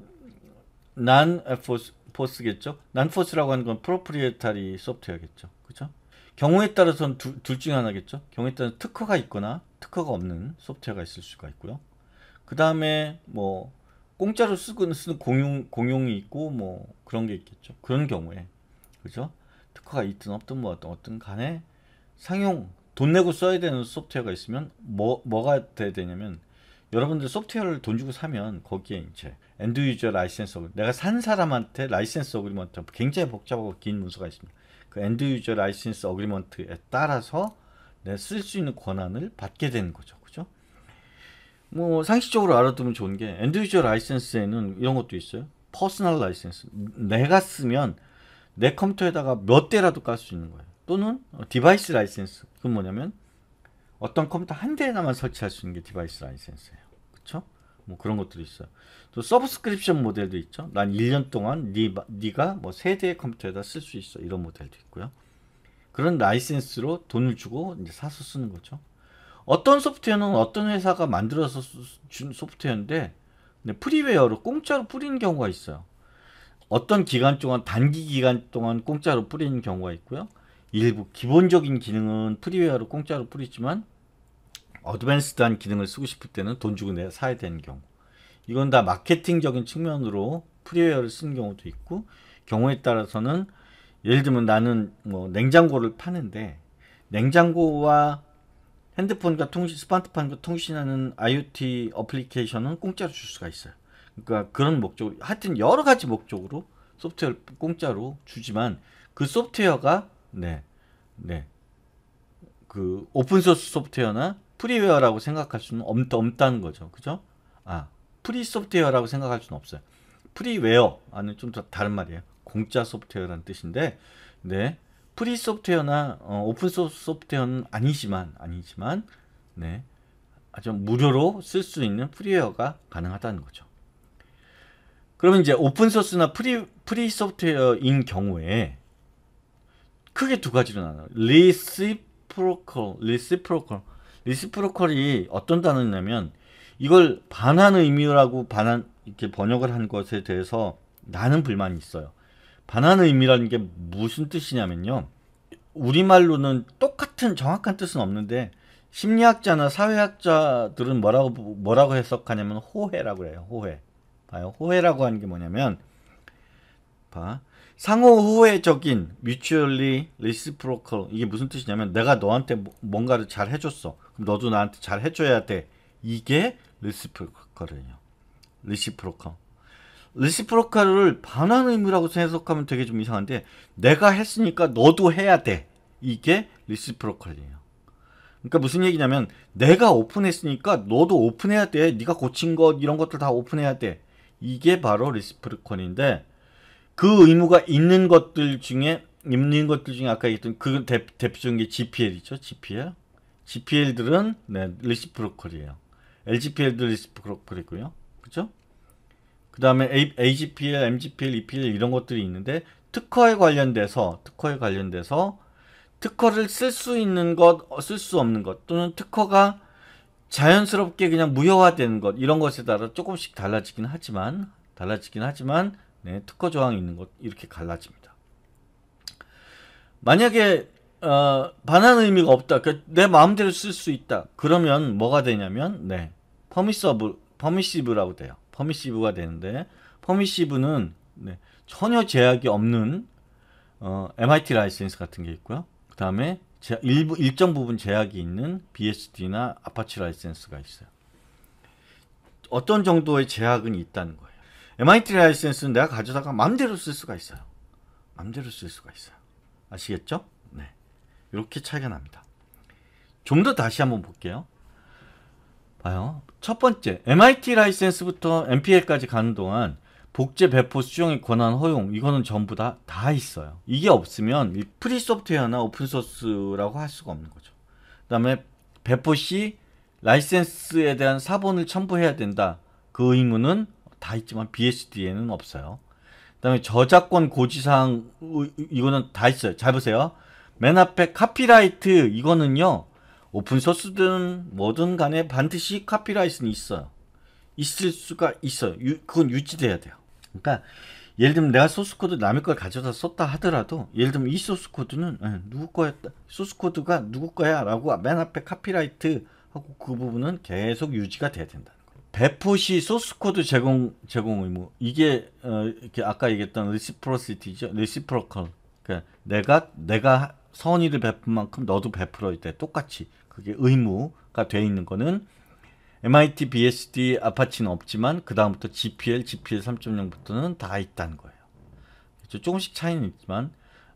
난 포스 포스겠죠. 난 포스라고 하는 건 프로프리에타리 소프트웨어겠죠. 그렇죠? 경우에 따라서는 두, 둘 중에 하나겠죠. 경우에 따라 특허가 있거나 특허가 없는 소프트웨어가 있을 수가 있고요. 그 다음에 뭐 공짜로 쓰고 쓰는 공용 공용이 있고 뭐 그런 게 있겠죠. 그런 경우에 그죠? 특허가 있든 없든 뭐 어떤 어떤 간에 상용 돈 내고 써야 되는 소프트웨어가 있으면 뭐 뭐가 돼야 되냐면 여러분들 소프트웨어를 돈 주고 사면 거기에 이제 엔드 유저 라이센스 어그 내가 산 사람한테 라이센스 어그리먼트 굉장히 복잡하고 긴 문서가 있습니다. 그 엔드 유저 라이센스 어그리먼트에 따라서 내쓸수 있는 권한을 받게 되는 거죠. 그죠? 뭐 상식적으로 알아두면 좋은 게 엔드 유저 라이센스에는 이런 것도 있어요. 퍼스널 라이센스. 내가 쓰면 내 컴퓨터에다가 몇 대라도 깔 수 있는 거예요. 또는 디바이스 어, 라이센스. 그건 뭐냐면 어떤 컴퓨터 한 대에나만 설치할 수 있는 게 디바이스 라이센스예요. 그렇뭐 그런 것들이 있어요. 또 서브스크립션 모델도 있죠. 난 1년 동안 네, 네가 뭐 세 대의 컴퓨터에다 쓸 수 있어. 이런 모델도 있고요. 그런 라이센스로 돈을 주고 이제 사서 쓰는 거죠. 어떤 소프트웨어는 어떤 회사가 만들어서 준 소프트웨어인데 프리웨어로 공짜로 뿌리는 경우가 있어요. 어떤 기간 동안 단기 기간 동안 공짜로 뿌리는 경우가 있고요. 일부 기본적인 기능은 프리웨어로 공짜로 뿌리지만 어드밴스드한 기능을 쓰고 싶을 때는 돈 주고 내 사야 되는 경우 이건 다 마케팅적인 측면으로 프리웨어를 쓰는 경우도 있고 경우에 따라서는 예를 들면 나는 뭐 냉장고를 파는데 냉장고와 핸드폰과 통신, 스마트폰과 통신하는 IoT 어플리케이션은 공짜로 줄 수가 있어요. 그러니까 그런 목적으로 하여튼 여러 가지 목적으로 소프트웨어를 공짜로 주지만 그 소프트웨어가 네, 네. 그 오픈 소스 소프트웨어나 프리웨어라고 생각할 수는 없, 없다는 거죠, 그죠? 아, 프리 소프트웨어라고 생각할 수는 없어요. 프리웨어 아는 좀 다른 말이에요. 공짜 소프트웨어라는 뜻인데, 네, 프리 소프트웨어나 어, 오픈 소스 소프트웨어는 아니지만, 아니지만, 네, 아주 무료로 쓸 수 있는 프리웨어가 가능하다는 거죠. 그러면 이제 오픈소스나 프리, 프리 소프트웨어인 경우에 크게 두 가지로 나눠요. reciprocal, reciprocal. 리스프로컬이 어떤 단어냐면 이걸 반한 의미라고 반한 이렇게 번역을 한 것에 대해서 나는 불만이 있어요. 반한 의미라는 게 무슨 뜻이냐면요. 우리말로는 똑같은 정확한 뜻은 없는데 심리학자나 사회학자들은 뭐라고 뭐라고 해석하냐면 호해라고 해요. 호해. 봐요. 호해라고 하는 게 뭐냐면 봐. 상호후회적인 mutually reciprocal 이게 무슨 뜻이냐면 내가 너한테 뭐, 뭔가를 잘 해줬어 그럼 너도 나한테 잘 해줘야 돼 이게 reciprocal이에요 reciprocal reciprocal을 반환 의미라고 해석하면 되게 좀 이상한데 내가 했으니까 너도 해야 돼 이게 reciprocal이에요 그러니까 무슨 얘기냐면 내가 오픈했으니까 너도 오픈해야 돼 네가 고친 것 이런 것들 다 오픈해야 돼 이게 바로 리스프리콘인데 그 의무가 있는 것들 중에 있는 것들 중에 아까 얘기했던 그 대, 대표적인 게 GPL이죠. GPL. GPL들은 네, 리시프로컬이에요. LGPL도 리시프로컬이고요. 그죠그 다음에 AGPL, MGPL, EPL 이런 것들이 있는데 특허에 관련돼서 특허에 관련돼서 특허를 쓸 수 있는 것, 쓸 수 없는 것 또는 특허가 자연스럽게 그냥 무효화되는 것 이런 것에 따라 조금씩 달라지긴 하지만 달라지긴 하지만 네, 특허 조항이 있는 것 이렇게 갈라집니다. 만약에 어, 반환 의미가 없다. 그러니까 내 마음대로 쓸 수 있다. 그러면 뭐가 되냐면 네. 퍼미서브 퍼미시브라고 돼요. 퍼미시브가 되는데 퍼미시브는 네, 전혀 제약이 없는 어, MIT 라이센스 같은 게 있고요. 그다음에 제, 일부, 일정 부분 제약이 있는 BSD나 아파치 라이센스가 있어요. 어떤 정도의 제약은 있다는 거예요. MIT 라이센스는 내가 가져다가 맘대로 쓸 수가 있어요. 맘대로 쓸 수가 있어요. 아시겠죠? 네. 이렇게 차이가 납니다. 좀 더 다시 한번 볼게요. 봐요. 첫 번째, MIT 라이센스부터 MPL까지 가는 동안 복제, 배포, 수정의 권한 허용 이거는 전부 다 다 있어요. 이게 없으면 프리 소프트웨어나 오픈소스라고 할 수가 없는 거죠. 그 다음에 배포 시 라이센스에 대한 사본을 첨부해야 된다. 그 의무는 다 있지만 BSD에는 없어요. 그다음에 저작권 고지사항 이거는 다 있어요. 잘 보세요. 맨 앞에 카피라이트 이거는요. 오픈 소스든 뭐든 간에 반드시 카피라이트는 있어요. 있을 수가 있어요. 유, 그건 유지돼야 돼요. 그러니까 예를 들면 내가 소스 코드 남의 걸 가져다 썼다 하더라도 예를 들면 이 소스 코드는 예, 누구 거였다. 소스 코드가 누구 거야라고 맨 앞에 카피라이트 하고 그 부분은 계속 유지가 돼야 된다. 배포시 소스 코드 제공 제공 의무 이게 어, 이렇게 아까 얘기했던 리시프로시티죠 리시프로컬 그러니까 내가 내가 선의를 베푼 만큼 너도 베풀어야 돼 똑같이 그게 의무가 돼 있는 거는 MIT, BSD, 아파치는 없지만 그 다음부터 GPL, GPL 3.0부터는 다 있다는 거예요. 그렇죠? 조금씩 차이는 있지만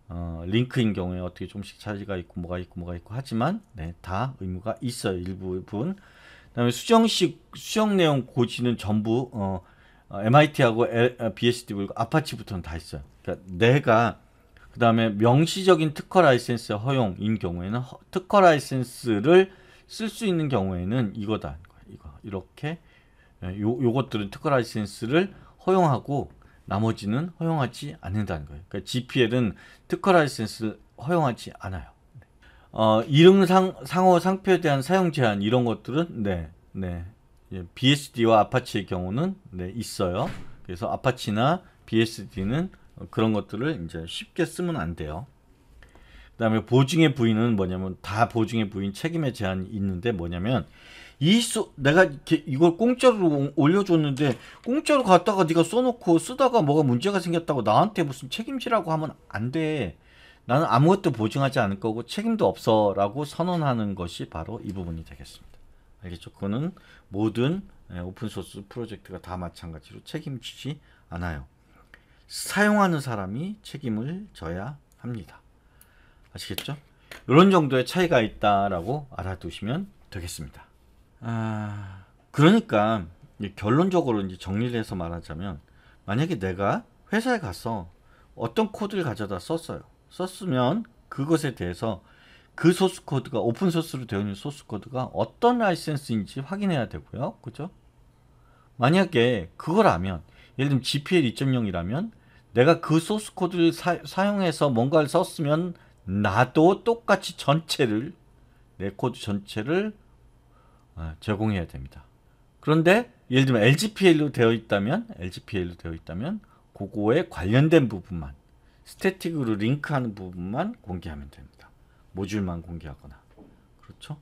어, 링크인 경우에 어떻게 조금씩 차이가 있고 뭐가 있고 뭐가 있고 하지만 네, 다 의무가 있어요. 일부분 그다음에 수정식 수정 내용 고지는 전부 어, 어 MIT하고 어, BSD 그리고 아파치부터는 다 있어요. 그러니까 내가 그다음에 명시적인 특허 라이센스 허용인 경우에는 허, 특허 라이센스를 쓸 수 있는 경우에는 이거다. 이거 이렇게 예, 요 요것들은 특허 라이센스를 허용하고 나머지는 허용하지 않는다는 거예요. 그러니까 GPL은 특허 라이센스를 허용하지 않아요. 어, 이름 상, 상호 상표에 대한 사용 제한 이런 것들은 네, 네. 예, BSD와 아파치의 경우는 네, 있어요. 그래서 아파치나 BSD는 그런 것들을 이제 쉽게 쓰면 안 돼요. 그 다음에 보증의 부인은 뭐냐면 다 보증의 부인 책임의 제한이 있는데 뭐냐면 이 소, 내가 이걸 공짜로 올려줬는데 공짜로 갔다가 네가 써놓고 쓰다가 뭐가 문제가 생겼다고 나한테 무슨 책임지라고 하면 안 돼. 나는 아무것도 보증하지 않을 거고 책임도 없어라고 선언하는 것이 바로 이 부분이 되겠습니다. 알겠죠? 그거는 모든 예, 오픈소스 프로젝트가 다 마찬가지로 책임지지 않아요. 사용하는 사람이 책임을 져야 합니다. 아시겠죠? 이런 정도의 차이가 있다라고 알아두시면 되겠습니다. 아, 그러니까 결론적으로 이제 정리를 해서 말하자면 만약에 내가 회사에 가서 어떤 코드를 가져다 썼어요. 썼으면 그것에 대해서 그 소스 코드가 오픈 소스로 되어 있는 소스 코드가 어떤 라이센스인지 확인해야 되고요. 그죠? 만약에 그걸 알면 예를 들면 GPL 2.0이라면 내가 그 소스 코드를 사, 용해서 뭔가를 썼으면 나도 똑같이 전체를 내 코드 전체를 아, 제공해야 됩니다. 그런데 예를 들면 LGPL로 되어 있다면 LGPL로 되어 있다면 그거에 관련된 부분만 스태틱으로 링크하는 부분만 공개하면 됩니다. 모듈만 공개하거나. 그렇죠?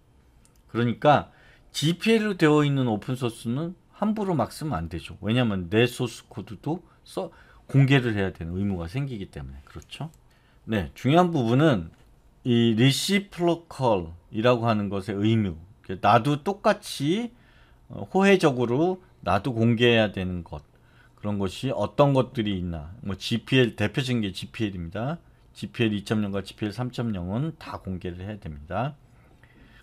그러니까 GPL로 되어 있는 오픈소스는 함부로 막 쓰면 안 되죠. 왜냐하면 내 소스 코드도 써, 공개를 해야 되는 의무가 생기기 때문에. 그렇죠? 네, 중요한 부분은 이 리시플로컬이라고 하는 것의 의무. 나도 똑같이 어, 호혜적으로 나도 공개해야 되는 것. 그런 것이 어떤 것들이 있나 뭐 GPL 대표적인 게 GPL입니다. GPL 2.0과 GPL 3.0은 다 공개를 해야 됩니다.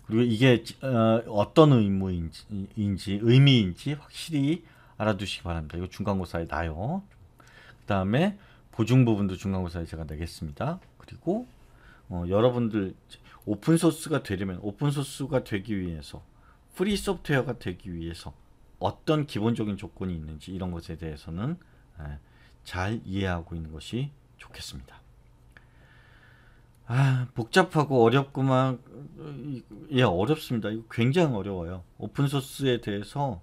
그리고 이게 어, 떤 의무인지 의미인지 확실히 알아두시기 바랍니다. 이거 중간고사에 나요. 그 다음에 보증 부분도 중간고사에 제가 내겠습니다. 그리고 어, 여러분들 오픈소스가 되려면 오픈소스가 되기 위해서 프리 소프트웨어가 되기 위해서 어떤 기본적인 조건이 있는지 이런 것에 대해서는 예, 잘 이해하고 있는 것이 좋겠습니다. 아, 복잡하고 어렵구만. 예, 어렵습니다. 이거 굉장히 어려워요. 오픈소스에 대해서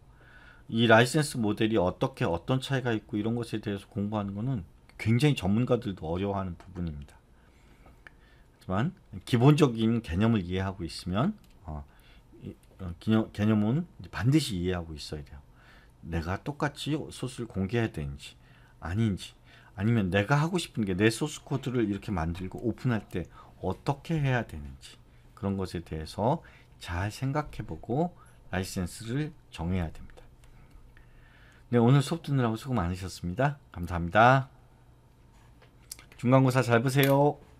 이 라이센스 모델이 어떻게 어떤 차이가 있고 이런 것에 대해서 공부하는 것은 굉장히 전문가들도 어려워하는 부분입니다. 하지만 기본적인 개념을 이해하고 있으면 어, 개념, 은 반드시 이해하고 있어야 돼요. 내가 똑같이 소스를 공개해야 되는지 아닌지 아니면 내가 하고 싶은 게 내 소스 코드를 이렇게 만들고 오픈할 때 어떻게 해야 되는지 그런 것에 대해서 잘 생각해보고 라이센스를 정해야 됩니다. 네, 오늘 수업 듣느라고 수고 많으셨습니다. 감사합니다. 중간고사 잘 보세요.